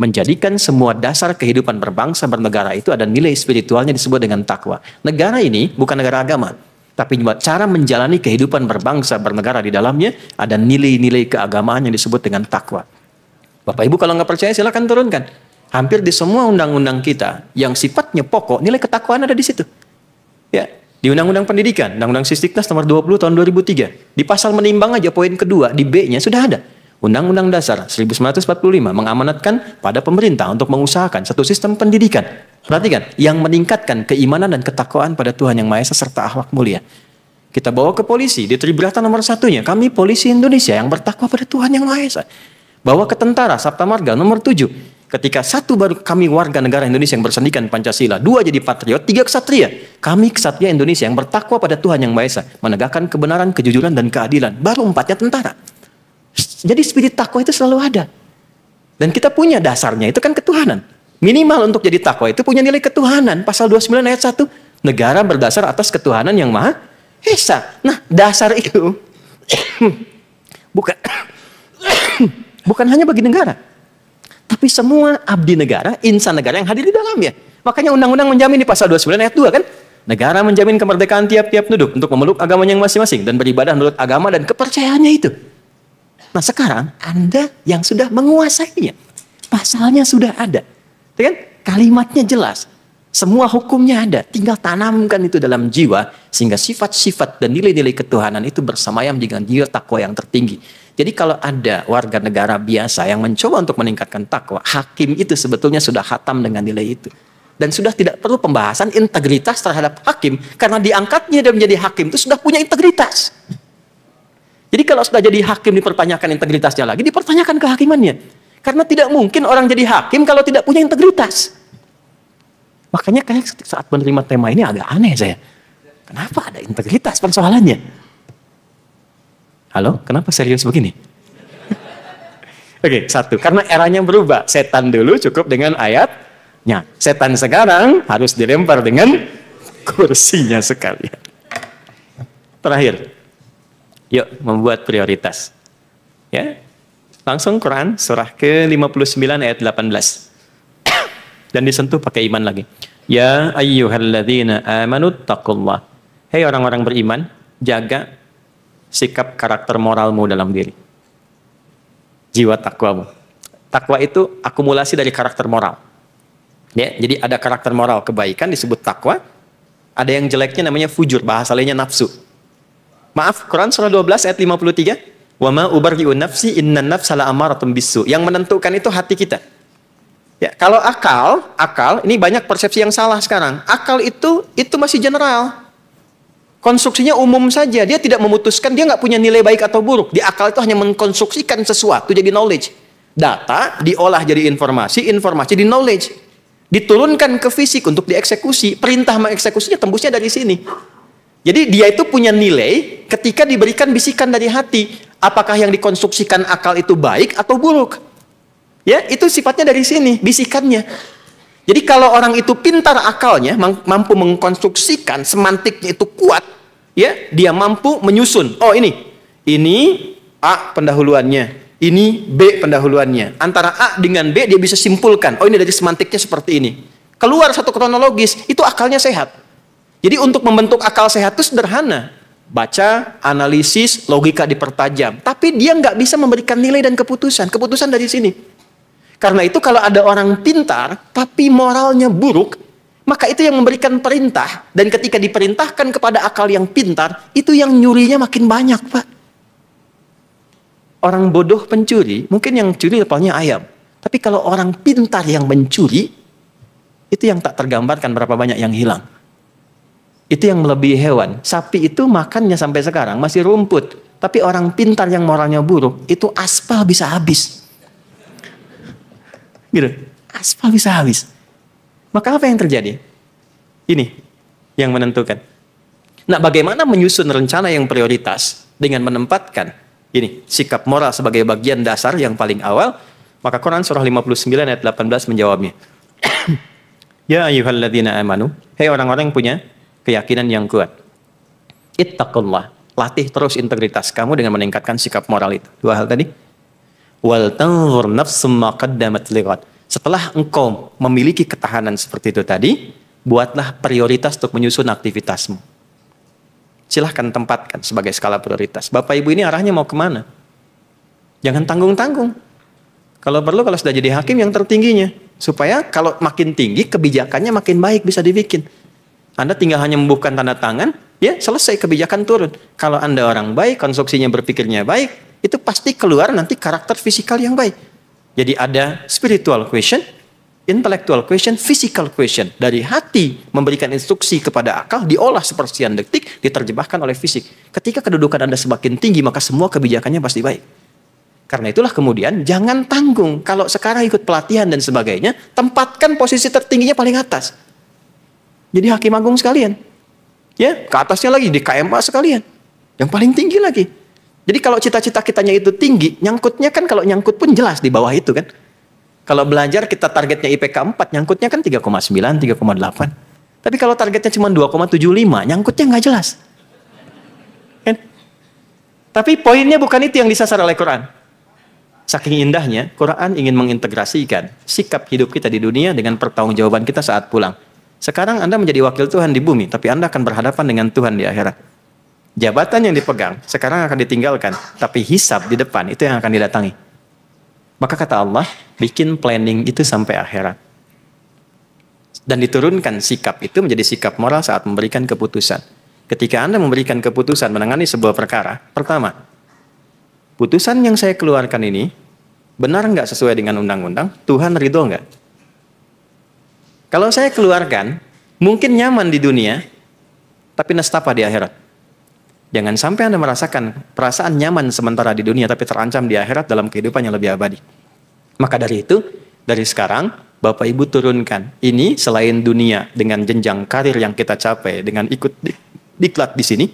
menjadikan semua dasar kehidupan berbangsa bernegara itu ada nilai spiritualnya disebut dengan takwa. Negara ini bukan negara agama, tapi cara menjalani kehidupan berbangsa bernegara di dalamnya ada nilai-nilai keagamaan yang disebut dengan takwa. Bapak Ibu kalau nggak percaya silahkan turunkan hampir di semua undang-undang kita yang sifatnya pokok nilai ketakwaan ada di situ. Ya, di Undang-Undang Pendidikan, Undang-Undang Sisdiknas nomor 20 tahun 2003, di pasal menimbang aja poin kedua di B-nya sudah ada. Undang-Undang Dasar 1945 mengamanatkan pada pemerintah untuk mengusahakan satu sistem pendidikan. Perhatikan, yang meningkatkan keimanan dan ketakwaan pada Tuhan Yang Maha Esa serta akhlak mulia. Kita bawa ke polisi, di Tribrata nomor satunya, kami polisi Indonesia yang bertakwa pada Tuhan Yang Maha Esa. Bawa ke tentara, Sabta Marga nomor tujuh. Ketika satu baru kami warga negara Indonesia yang bersandikan Pancasila, dua jadi patriot, tiga kesatria. Kami kesatria Indonesia yang bertakwa pada Tuhan yang Maha Esa, menegakkan kebenaran, kejujuran dan keadilan. Baru empatnya tentara. Jadi spirit takwa itu selalu ada. Dan kita punya dasarnya itu kan ketuhanan. Minimal untuk jadi takwa itu punya nilai ketuhanan. Pasal 29 ayat 1, negara berdasar atas ketuhanan yang Maha Esa. Nah, dasar itu bukan bukan hanya bagi negara, tapi semua abdi negara, insan negara yang hadir di dalamnya. Makanya undang-undang menjamin di pasal 29 ayat 2 kan? Negara menjamin kemerdekaan tiap-tiap penduduk untuk memeluk agamanya yang masing-masing dan beribadah menurut agama dan kepercayaannya itu. Nah sekarang Anda yang sudah menguasainya, pasalnya sudah ada. Ya kan? Kalimatnya jelas, semua hukumnya ada, tinggal tanamkan itu dalam jiwa sehingga sifat-sifat dan nilai-nilai ketuhanan itu bersamayam dengan jiwa takwa yang tertinggi. Jadi kalau ada warga negara biasa yang mencoba untuk meningkatkan takwa, hakim itu sebetulnya sudah hatam dengan nilai itu. Dan sudah tidak perlu pembahasan integritas terhadap hakim karena diangkatnya dia menjadi hakim itu sudah punya integritas. Jadi kalau sudah jadi hakim dipertanyakan integritasnya lagi, dipertanyakan kehakimannya. Karena tidak mungkin orang jadi hakim kalau tidak punya integritas. Makanya kayak saat menerima tema ini agak aneh saya. Kenapa ada integritas persoalannya? Halo, kenapa serius begini? Oke, okay, satu. Karena eranya berubah. Setan dulu cukup dengan ayatnya. Setan sekarang harus dilempar dengan kursinya sekali. Terakhir. Yuk, membuat prioritas. Ya. Langsung Quran surah ke-59 ayat 18. Dan disentuh pakai iman lagi. Ya ayyuhalladzina amanu taqullah. Hei orang-orang beriman, jaga sikap karakter moralmu dalam diri. Jiwa takwamu. Takwa itu akumulasi dari karakter moral. Ya, jadi ada karakter moral kebaikan disebut takwa. Ada yang jeleknya namanya fujur, bahasa lainnya nafsu. Maaf, Quran surah 12 ayat 53. Wa ma ubarri'u nafsi inna nafsa amaratum bisu. Yang menentukan itu hati kita. Ya, kalau akal, akal ini banyak persepsi yang salah sekarang. Akal itu itu masih general. Konstruksinya umum saja, dia tidak memutuskan, dia nggak punya nilai baik atau buruk. Di akal itu hanya mengkonstruksikan sesuatu jadi knowledge. Data diolah jadi informasi, informasi di knowledge. Diturunkan ke fisik untuk dieksekusi, perintah mengeksekusinya tembusnya dari sini. Jadi dia itu punya nilai ketika diberikan bisikan dari hati. Apakah yang dikonstruksikan akal itu baik atau buruk? Ya, itu sifatnya dari sini, bisikannya. Jadi kalau orang itu pintar akalnya, mampu mengkonstruksikan semantiknya itu kuat, ya, dia mampu menyusun. Oh, ini. Ini A pendahuluannya, ini B pendahuluannya. Antara A dengan B dia bisa simpulkan. Oh, ini dari semantiknya seperti ini. Keluar satu kronologis, itu akalnya sehat. Jadi untuk membentuk akal sehat itu sederhana. Baca, analisis, logika dipertajam. Tapi dia nggak bisa memberikan nilai dan keputusan. Keputusan dari sini. Karena itu kalau ada orang pintar tapi moralnya buruk, maka itu yang memberikan perintah dan ketika diperintahkan kepada akal yang pintar, itu yang nyurinya makin banyak, Pak. Orang bodoh pencuri, mungkin yang curi levelnya ayam. Tapi kalau orang pintar yang mencuri, itu yang tak tergambarkan berapa banyak yang hilang. Itu yang melebihi hewan. Sapi itu makannya sampai sekarang masih rumput. Tapi orang pintar yang moralnya buruk, itu aspal bisa habis. Gitu. Aspal bisa habis. Maka apa yang terjadi? Ini yang menentukan. Nah, bagaimana menyusun rencana yang prioritas dengan menempatkan ini sikap moral sebagai bagian dasar yang paling awal? Maka Quran surah 59 ayat 18 menjawabnya. ya ayyuhalladzina amanu, hei orang-orang yang punya keyakinan yang kuat. Ittaqullah, latih terus integritas kamu dengan meningkatkan sikap moral itu. Dua hal tadi wal tanzur nafsum ma qaddamat lighat. Setelah engkau memiliki ketahanan seperti itu tadi, buatlah prioritas untuk menyusun aktivitasmu. Silahkan tempatkan sebagai skala prioritas. Bapak Ibu ini arahnya mau kemana? Jangan tanggung-tanggung. Kalau perlu kalau sudah jadi hakim yang tertingginya. Supaya kalau makin tinggi kebijakannya makin baik bisa dibikin. Anda tinggal hanya membuka tanda tangan, ya selesai kebijakan turun. Kalau Anda orang baik, konstruksinya berpikirnya baik, itu pasti keluar nanti karakter fisikal yang baik. Jadi ada spiritual question, intellectual question, physical question. Dari hati memberikan instruksi kepada akal, diolah sepersian detik, diterjemahkan oleh fisik. Ketika kedudukan Anda semakin tinggi, maka semua kebijakannya pasti baik. Karena itulah kemudian jangan tanggung kalau sekarang ikut pelatihan dan sebagainya, tempatkan posisi tertingginya paling atas. Jadi hakim agung sekalian. Ya, ke atasnya lagi di KMA sekalian. Yang paling tinggi lagi. Jadi kalau cita-cita kitanya itu tinggi, nyangkutnya kan kalau nyangkut pun jelas di bawah itu kan. Kalau belajar kita targetnya IPK 4, nyangkutnya kan 3,9, 3,8. Tapi kalau targetnya cuma 2,75, nyangkutnya nggak jelas. Kan? Tapi poinnya bukan itu yang disasar oleh Quran. Saking indahnya, Quran ingin mengintegrasikan sikap hidup kita di dunia dengan pertanggungjawaban kita saat pulang. Sekarang Anda menjadi wakil Tuhan di bumi, tapi Anda akan berhadapan dengan Tuhan di akhirat. Jabatan yang dipegang sekarang akan ditinggalkan, tapi hisab di depan itu yang akan didatangi. Maka kata Allah, bikin planning itu sampai akhirat. Dan diturunkan sikap itu menjadi sikap moral saat memberikan keputusan. Ketika Anda memberikan keputusan menangani sebuah perkara, pertama, putusan yang saya keluarkan ini benar nggak sesuai dengan undang-undang? Tuhan ridho nggak? Kalau saya keluarkan, mungkin nyaman di dunia, tapi nestapa di akhirat. Jangan sampai Anda merasakan perasaan nyaman sementara di dunia tapi terancam di akhirat dalam kehidupan yang lebih abadi. Maka dari itu, dari sekarang Bapak Ibu turunkan. Ini selain dunia dengan jenjang karir yang kita capai dengan ikut di, diklat di sini.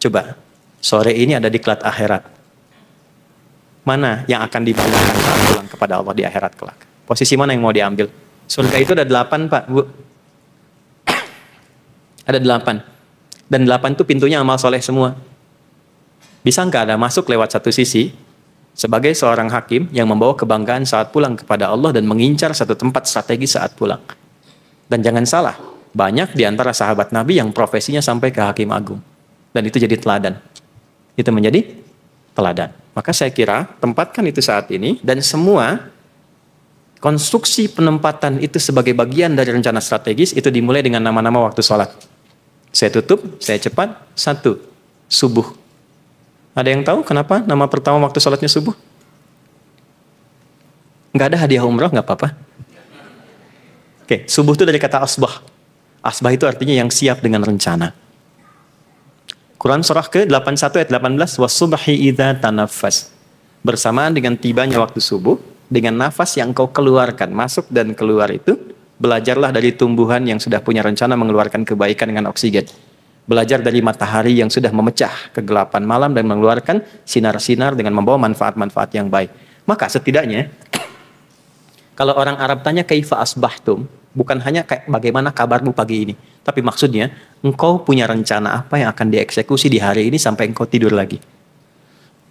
Coba sore ini ada diklat akhirat. Mana yang akan dibawa saat pulang kepada Allah di akhirat kelak? Posisi mana yang mau diambil? Surga itu ada delapan, Pak, Bu. ada delapan dan delapan itu pintunya amal soleh semua. Bisa nggak ada masuk lewat satu sisi sebagai seorang hakim yang membawa kebanggaan saat pulang kepada Allah dan mengincar satu tempat strategi saat pulang. Dan jangan salah, banyak di antara sahabat Nabi yang profesinya sampai ke hakim agung. Dan itu jadi teladan. Itu menjadi teladan. Maka saya kira tempatkan itu saat ini dan semua konstruksi penempatan itu sebagai bagian dari rencana strategis itu dimulai dengan nama-nama waktu sholat. Saya tutup, saya cepat. Satu, subuh. Ada yang tahu kenapa nama pertama waktu sholatnya subuh? Nggak ada hadiah umroh, nggak apa-apa. Oke, subuh itu dari kata asbah. Asbah itu artinya yang siap dengan rencana. Quran surah ke-81 ayat 18, وَصُبْحِ إِذَا tanafas. Bersamaan dengan tibanya waktu subuh, dengan nafas yang kau keluarkan, masuk dan keluar itu, Belajarlah dari tumbuhan yang sudah punya rencana mengeluarkan kebaikan dengan oksigen. Belajar dari matahari yang sudah memecah kegelapan malam dan mengeluarkan sinar-sinar dengan membawa manfaat-manfaat yang baik. Maka setidaknya kalau orang Arab tanya kaifa asbahtum, bukan hanya kayak bagaimana kabarmu pagi ini, tapi maksudnya engkau punya rencana apa yang akan dieksekusi di hari ini sampai engkau tidur lagi.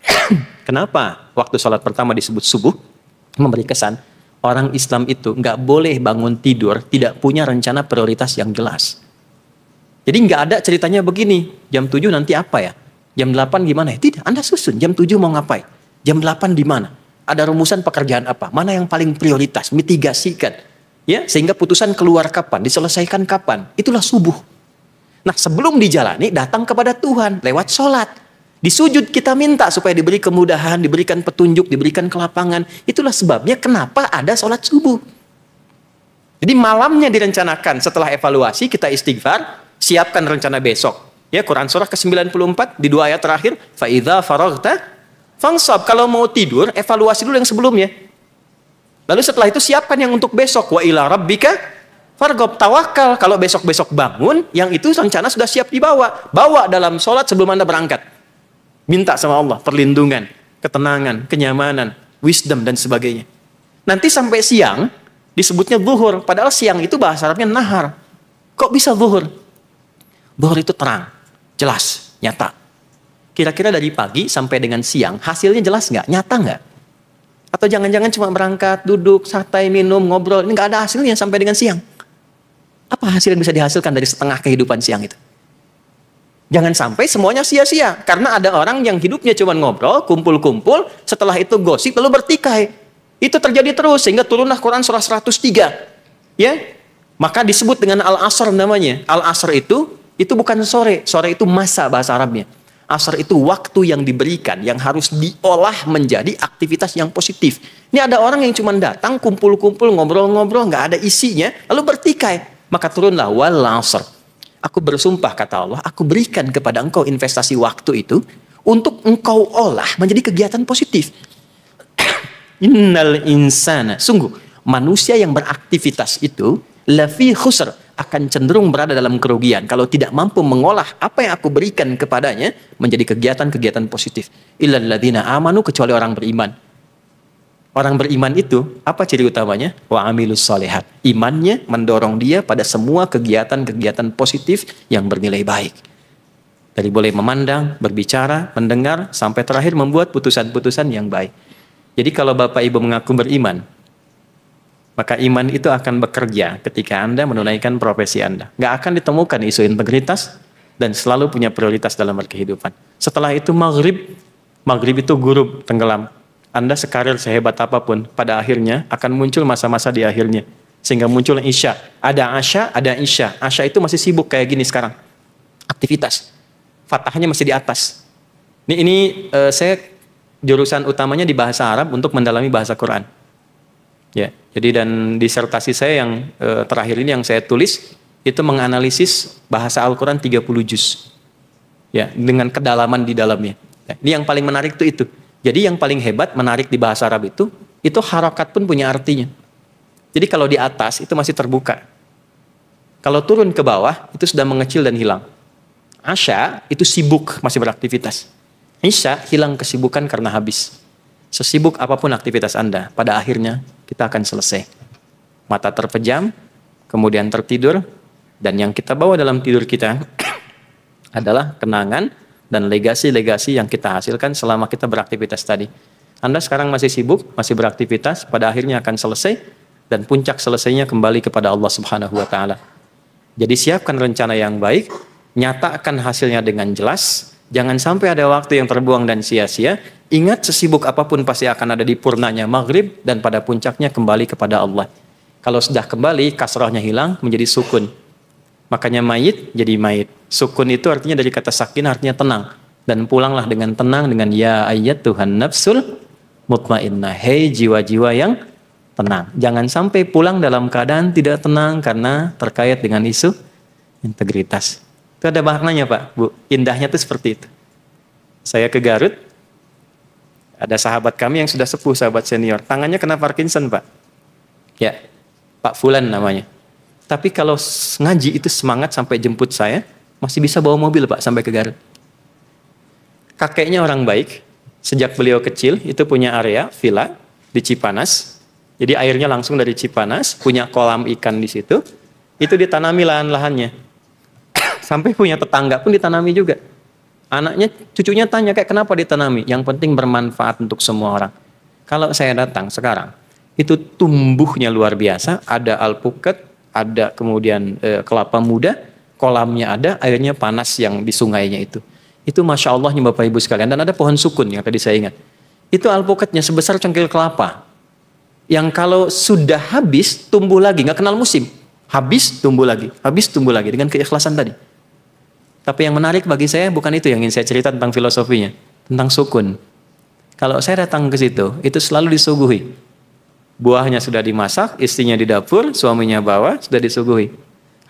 Kenapa waktu sholat pertama disebut subuh? Memberi kesan orang Islam itu nggak boleh bangun tidur tidak punya rencana prioritas yang jelas. Jadi nggak ada ceritanya begini, jam 7 nanti apa ya? Jam 8 gimana ya? Tidak, Anda susun jam 7 mau ngapain? Jam 8 di mana? Ada rumusan pekerjaan apa? Mana yang paling prioritas? Mitigasikan. Ya, sehingga putusan keluar kapan, diselesaikan kapan. Itulah subuh. Nah, sebelum dijalani datang kepada Tuhan lewat sholat di sujud kita minta supaya diberi kemudahan, diberikan petunjuk, diberikan kelapangan. Itulah sebabnya kenapa ada sholat subuh. Jadi malamnya direncanakan setelah evaluasi kita istighfar, siapkan rencana besok. Ya Quran surah ke-94 di dua ayat terakhir, faida farogta fangsab. Kalau mau tidur, evaluasi dulu yang sebelumnya. Lalu setelah itu siapkan yang untuk besok. Wa ila rabbika Fargob tawakal kalau besok-besok bangun, yang itu rencana sudah siap dibawa. Bawa dalam sholat sebelum Anda berangkat. Minta sama Allah perlindungan, ketenangan, kenyamanan, wisdom dan sebagainya. Nanti sampai siang disebutnya zuhur, padahal siang itu bahasa Arabnya nahar. Kok bisa zuhur? Zuhur itu terang, jelas, nyata. Kira-kira dari pagi sampai dengan siang hasilnya jelas nggak, nyata nggak? Atau jangan-jangan cuma berangkat, duduk, santai, minum, ngobrol, ini nggak ada hasilnya sampai dengan siang. Apa hasil yang bisa dihasilkan dari setengah kehidupan siang itu? Jangan sampai semuanya sia-sia. Karena ada orang yang hidupnya cuma ngobrol, kumpul-kumpul, setelah itu gosip, lalu bertikai. Itu terjadi terus, sehingga turunlah Quran surah 103. Ya, Maka disebut dengan Al-Asr namanya. Al-Asr itu, itu bukan sore. Sore itu masa bahasa Arabnya. Asr itu waktu yang diberikan, yang harus diolah menjadi aktivitas yang positif. Ini ada orang yang cuma datang, kumpul-kumpul, ngobrol-ngobrol, nggak ada isinya, lalu bertikai. Maka turunlah wal asr. Aku bersumpah kata Allah, aku berikan kepada engkau investasi waktu itu untuk engkau olah menjadi kegiatan positif. Innal insana, sungguh manusia yang beraktivitas itu lafi khusr akan cenderung berada dalam kerugian kalau tidak mampu mengolah apa yang aku berikan kepadanya menjadi kegiatan-kegiatan positif. Illal ladina amanu kecuali orang beriman Orang beriman itu apa ciri utamanya? Wa amilus solehat. Imannya mendorong dia pada semua kegiatan-kegiatan positif yang bernilai baik. Dari boleh memandang, berbicara, mendengar, sampai terakhir membuat putusan-putusan yang baik. Jadi kalau Bapak Ibu mengaku beriman, maka iman itu akan bekerja ketika Anda menunaikan profesi Anda. Nggak akan ditemukan isu integritas dan selalu punya prioritas dalam berkehidupan. Setelah itu maghrib, maghrib itu gurub, tenggelam anda sekarir sehebat apapun, pada akhirnya akan muncul masa-masa di akhirnya. Sehingga muncul Isya. Ada Asya, ada Isya. Asya itu masih sibuk kayak gini sekarang. Aktivitas. Fatahnya masih di atas. Ini, ini uh, saya jurusan utamanya di bahasa Arab untuk mendalami bahasa Quran. Ya, jadi dan disertasi saya yang e, terakhir ini yang saya tulis itu menganalisis bahasa Al-Qur'an 30 juz. Ya, dengan kedalaman di dalamnya. Nah, ini yang paling menarik tuh itu. Jadi yang paling hebat menarik di bahasa Arab itu, itu harokat pun punya artinya. Jadi kalau di atas itu masih terbuka. Kalau turun ke bawah itu sudah mengecil dan hilang. Asya itu sibuk masih beraktivitas. Isya hilang kesibukan karena habis. Sesibuk apapun aktivitas Anda, pada akhirnya kita akan selesai. Mata terpejam, kemudian tertidur, dan yang kita bawa dalam tidur kita adalah kenangan dan legasi-legasi yang kita hasilkan selama kita beraktivitas tadi. Anda sekarang masih sibuk, masih beraktivitas, pada akhirnya akan selesai dan puncak selesainya kembali kepada Allah Subhanahu wa taala. Jadi siapkan rencana yang baik, nyatakan hasilnya dengan jelas, jangan sampai ada waktu yang terbuang dan sia-sia. Ingat sesibuk apapun pasti akan ada di purnanya maghrib dan pada puncaknya kembali kepada Allah. Kalau sudah kembali, kasrohnya hilang menjadi sukun. Makanya mayit jadi mayit. Sukun itu artinya dari kata sakin artinya tenang. Dan pulanglah dengan tenang dengan ya ayat Tuhan nafsul mutmainnah. Hei jiwa-jiwa yang tenang. Jangan sampai pulang dalam keadaan tidak tenang karena terkait dengan isu integritas. Itu ada maknanya Pak, Bu. Indahnya itu seperti itu. Saya ke Garut, ada sahabat kami yang sudah sepuh, sahabat senior. Tangannya kena Parkinson, Pak. Ya, Pak Fulan namanya. Tapi kalau ngaji itu semangat sampai jemput saya, masih bisa bawa mobil Pak sampai ke Garut. Kakeknya orang baik, sejak beliau kecil itu punya area villa di Cipanas. Jadi airnya langsung dari Cipanas, punya kolam ikan di situ. Itu ditanami lahan-lahannya. sampai punya tetangga pun ditanami juga. Anaknya, cucunya tanya kayak kenapa ditanami? Yang penting bermanfaat untuk semua orang. Kalau saya datang sekarang, itu tumbuhnya luar biasa. Ada alpukat, ada kemudian e, kelapa muda, kolamnya ada, airnya panas yang di sungainya itu. Itu Masya Allahnya Bapak Ibu sekalian. Dan ada pohon sukun yang tadi saya ingat. Itu alpukatnya sebesar cengkil kelapa. Yang kalau sudah habis, tumbuh lagi. Nggak kenal musim. Habis, tumbuh lagi. Habis, tumbuh lagi. Dengan keikhlasan tadi. Tapi yang menarik bagi saya bukan itu yang ingin saya cerita tentang filosofinya. Tentang sukun. Kalau saya datang ke situ, itu selalu disuguhi buahnya sudah dimasak, istrinya di dapur, suaminya bawa, sudah disuguhi.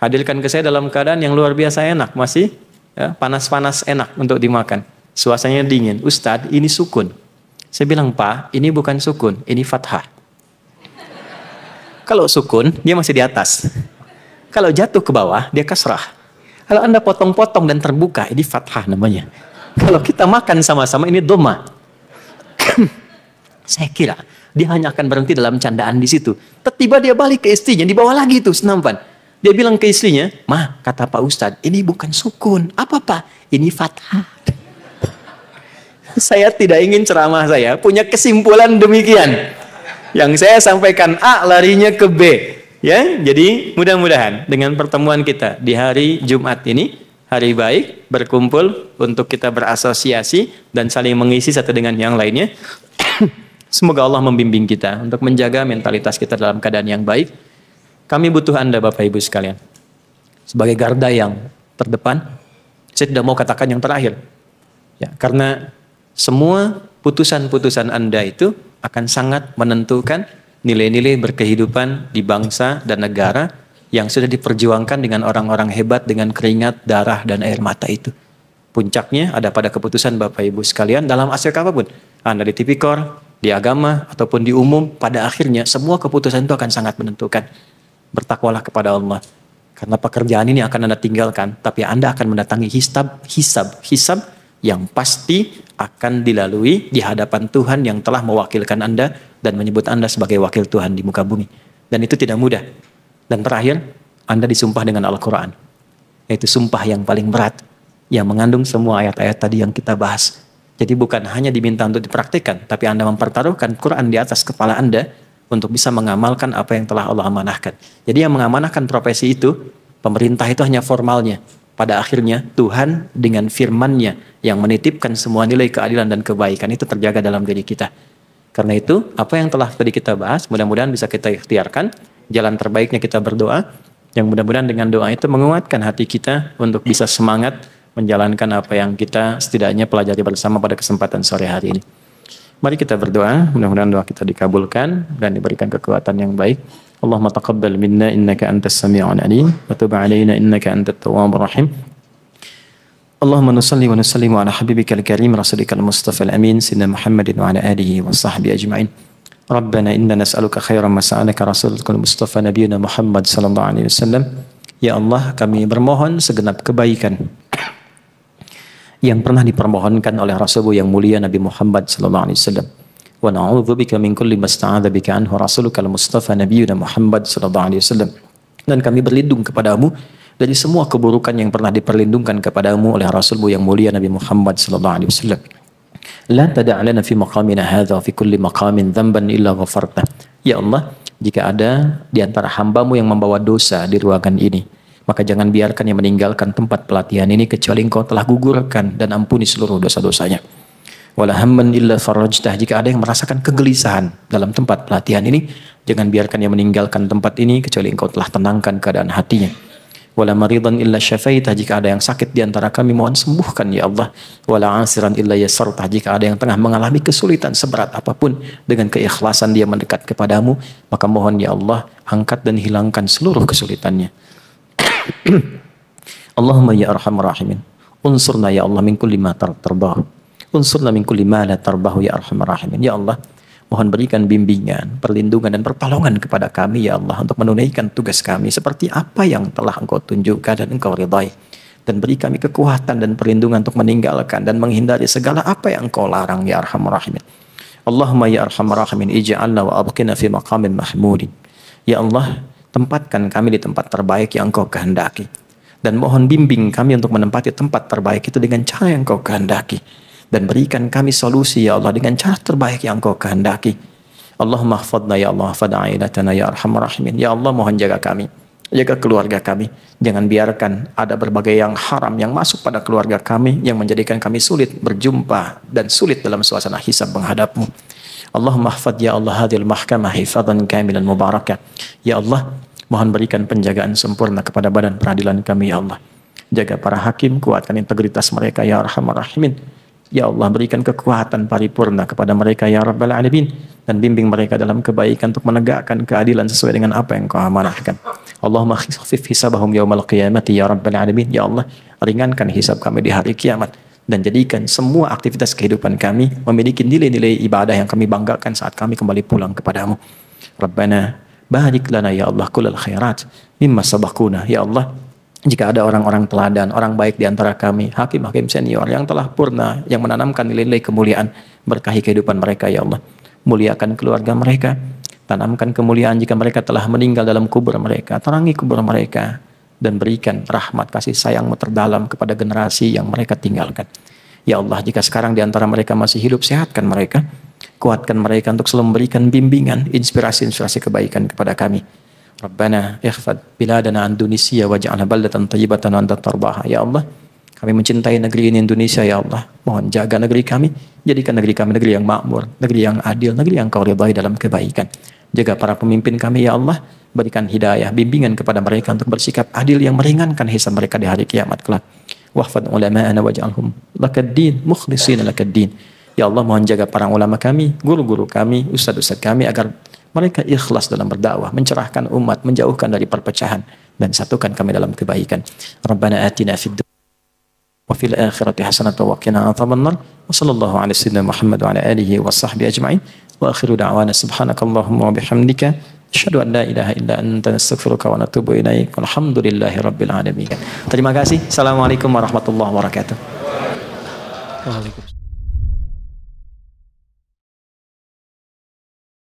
Hadirkan ke saya dalam keadaan yang luar biasa enak, masih ya, panas-panas ya, enak untuk dimakan. Suasanya dingin. Ustadz, ini sukun. Saya bilang, Pak, ini bukan sukun, ini fathah. Kalau sukun, dia masih di atas. Kalau jatuh ke bawah, dia kasrah. Kalau Anda potong-potong dan terbuka, ini fathah namanya. Kalau kita makan sama-sama, ini doma. Saya kira dia hanya akan berhenti dalam candaan di situ. Tiba dia balik ke istrinya, dibawa lagi itu senampan. Dia bilang ke istrinya, Mah, kata Pak Ustadz, ini bukan sukun. Apa, Pak? Ini fathah. saya tidak ingin ceramah saya punya kesimpulan demikian. Yang saya sampaikan A larinya ke B. Ya, jadi mudah-mudahan dengan pertemuan kita di hari Jumat ini hari baik berkumpul untuk kita berasosiasi dan saling mengisi satu dengan yang lainnya. Semoga Allah membimbing kita untuk menjaga mentalitas kita dalam keadaan yang baik. Kami butuh Anda Bapak Ibu sekalian. Sebagai garda yang terdepan, saya tidak mau katakan yang terakhir. Ya, karena semua putusan-putusan Anda itu akan sangat menentukan nilai-nilai berkehidupan di bangsa dan negara yang sudah diperjuangkan dengan orang-orang hebat dengan keringat, darah, dan air mata itu. Puncaknya ada pada keputusan Bapak Ibu sekalian dalam aspek apapun. Anda di Tipikor, di agama ataupun di umum, pada akhirnya semua keputusan itu akan sangat menentukan. Bertakwalah kepada Allah. Karena pekerjaan ini akan Anda tinggalkan, tapi Anda akan mendatangi hisab, hisab, hisab yang pasti akan dilalui di hadapan Tuhan yang telah mewakilkan Anda dan menyebut Anda sebagai wakil Tuhan di muka bumi. Dan itu tidak mudah. Dan terakhir, Anda disumpah dengan Al-Quran. Yaitu sumpah yang paling berat, yang mengandung semua ayat-ayat tadi yang kita bahas jadi bukan hanya diminta untuk dipraktikkan, tapi Anda mempertaruhkan Quran di atas kepala Anda untuk bisa mengamalkan apa yang telah Allah amanahkan. Jadi yang mengamanahkan profesi itu, pemerintah itu hanya formalnya. Pada akhirnya Tuhan dengan firmannya yang menitipkan semua nilai keadilan dan kebaikan itu terjaga dalam diri kita. Karena itu, apa yang telah tadi kita bahas, mudah-mudahan bisa kita ikhtiarkan. Jalan terbaiknya kita berdoa, yang mudah-mudahan dengan doa itu menguatkan hati kita untuk bisa semangat menjalankan apa yang kita setidaknya pelajari bersama pada kesempatan sore hari ini. Mari kita berdoa, mudah-mudahan doa kita dikabulkan dan diberikan kekuatan yang baik. Allahumma taqabbal minna innaka antas samiu alim wa tub alaina innaka antat tawwabur rahim. Allahumma nusalli wa nusallimu ala habibika al karim rasulikal mustafa al amin sinna Muhammadin wa ala alihi wa sahbihi ajma'in. Rabbana inna nas'aluka khairan ma sa'alaka rasulukal mustafa nabiyuna Muhammad sallallahu alaihi wasallam. Ya Allah, kami bermohon segenap kebaikan yang pernah dipermohonkan oleh Rasulullah yang mulia Nabi Muhammad sallallahu alaihi wasallam. Wa bika min kulli masta'adza bika anhu rasulukal mustafa nabiyuna Muhammad sallallahu alaihi wasallam. Dan kami berlindung kepadamu dari semua keburukan yang pernah diperlindungkan kepadamu oleh Rasulmu yang mulia Nabi Muhammad sallallahu alaihi wasallam. La tada' lana fi maqamina hadza fi kulli maqamin dhanban illa ghafarta. Ya Allah, jika ada di antara hambamu yang membawa dosa di ruangan ini, maka jangan biarkan yang meninggalkan tempat pelatihan ini kecuali engkau telah gugurkan dan ampuni seluruh dosa-dosanya. Wala Jika ada yang merasakan kegelisahan dalam tempat pelatihan ini, jangan biarkan yang meninggalkan tempat ini kecuali engkau telah tenangkan keadaan hatinya. Wala maridan illa syafaitah. Jika ada yang sakit di antara kami, mohon sembuhkan ya Allah. Wala asiran illa yasartah. Jika ada yang tengah mengalami kesulitan seberat apapun, dengan keikhlasan dia mendekat kepadamu, maka mohon ya Allah, angkat dan hilangkan seluruh kesulitannya. Allahumma ya arhamar rahimin. Unsurna ya Allah min kulli ma tarbah. Unsurna min kulli ma la tarbah ya arhamar rahimin. Ya Allah, mohon berikan bimbingan, perlindungan dan pertolongan kepada kami ya Allah untuk menunaikan tugas kami seperti apa yang telah Engkau tunjukkan dan Engkau ridai. Dan beri kami kekuatan dan perlindungan untuk meninggalkan dan menghindari segala apa yang Engkau larang ya arhamar rahimin. Allahumma ya arhamar rahimin ij'alna wa abqina fi maqamin mahmudin. Ya Allah, Tempatkan kami di tempat terbaik yang engkau kehendaki. Dan mohon bimbing kami untuk menempati tempat terbaik itu dengan cara yang engkau kehendaki. Dan berikan kami solusi ya Allah dengan cara terbaik yang engkau kehendaki. Allahumma hafadna ya Allah, hafad ya arhamar Ya Allah mohon jaga kami Jaga ya keluarga kami. Jangan biarkan ada berbagai yang haram yang masuk pada keluarga kami yang menjadikan kami sulit berjumpa dan sulit dalam suasana hisab menghadapmu. Allahumma hafad ya Allah hadil mahkamah hifadan kamilan mubarakah. Ya Allah, mohon berikan penjagaan sempurna kepada badan peradilan kami ya Allah. Jaga para hakim, kuatkan integritas mereka ya Arhamar Rahimin. Ya Allah berikan kekuatan paripurna kepada mereka ya Rabbal Alamin dan bimbing mereka dalam kebaikan untuk menegakkan keadilan sesuai dengan apa yang kau amanahkan. Allahumma khfif hisabahum yawmal qiyamati ya Rabbal Alamin. Ya Allah ringankan hisab kami di hari kiamat dan jadikan semua aktivitas kehidupan kami memiliki nilai-nilai ibadah yang kami banggakan saat kami kembali pulang kepadamu. Rabbana barik lana ya Allah kulal khairat mimma sabakuna ya Allah jika ada orang-orang teladan, orang baik di antara kami, hakim-hakim senior yang telah purna, yang menanamkan nilai-nilai kemuliaan, berkahi kehidupan mereka ya Allah. Muliakan keluarga mereka, tanamkan kemuliaan jika mereka telah meninggal dalam kubur mereka, terangi kubur mereka, dan berikan rahmat kasih sayangmu terdalam kepada generasi yang mereka tinggalkan. Ya Allah, jika sekarang di antara mereka masih hidup, sehatkan mereka, kuatkan mereka untuk selalu memberikan bimbingan, inspirasi-inspirasi kebaikan kepada kami. Rabbana ikhfad biladana Indonesia Tunisia waj'alha baldatan tayyibatan wa anta tarbaha. Ya Allah, kami mencintai negeri ini Indonesia ya Allah. Mohon jaga negeri kami, jadikan negeri kami negeri yang makmur, negeri yang adil, negeri yang kau ridai dalam kebaikan. Jaga para pemimpin kami ya Allah, berikan hidayah, bimbingan kepada mereka untuk bersikap adil yang meringankan hisab mereka di hari kiamat kelak. Wahfad ulama'ana waj'alhum lakaddin mukhlisina lakaddin. Ya Allah mohon jaga para ulama kami, guru-guru kami, ustaz-ustaz kami agar mereka ikhlas dalam berdakwah, mencerahkan umat, menjauhkan dari perpecahan dan satukan kami dalam kebaikan. Rabbana atina fid wa fil akhirati hasanatan wa qina adhaban nar. Wa sallallahu ala sayyidina Muhammad wa ala alihi wa sahbihi ajma'in. Wa akhiru da'wana subhanakallahumma wa bihamdika asyhadu an la ilaha illa anta astaghfiruka wa atubu ilaik. Alhamdulillahi rabbil alamin. Terima kasih. Assalamualaikum warahmatullahi wabarakatuh. Waalaikumsalam.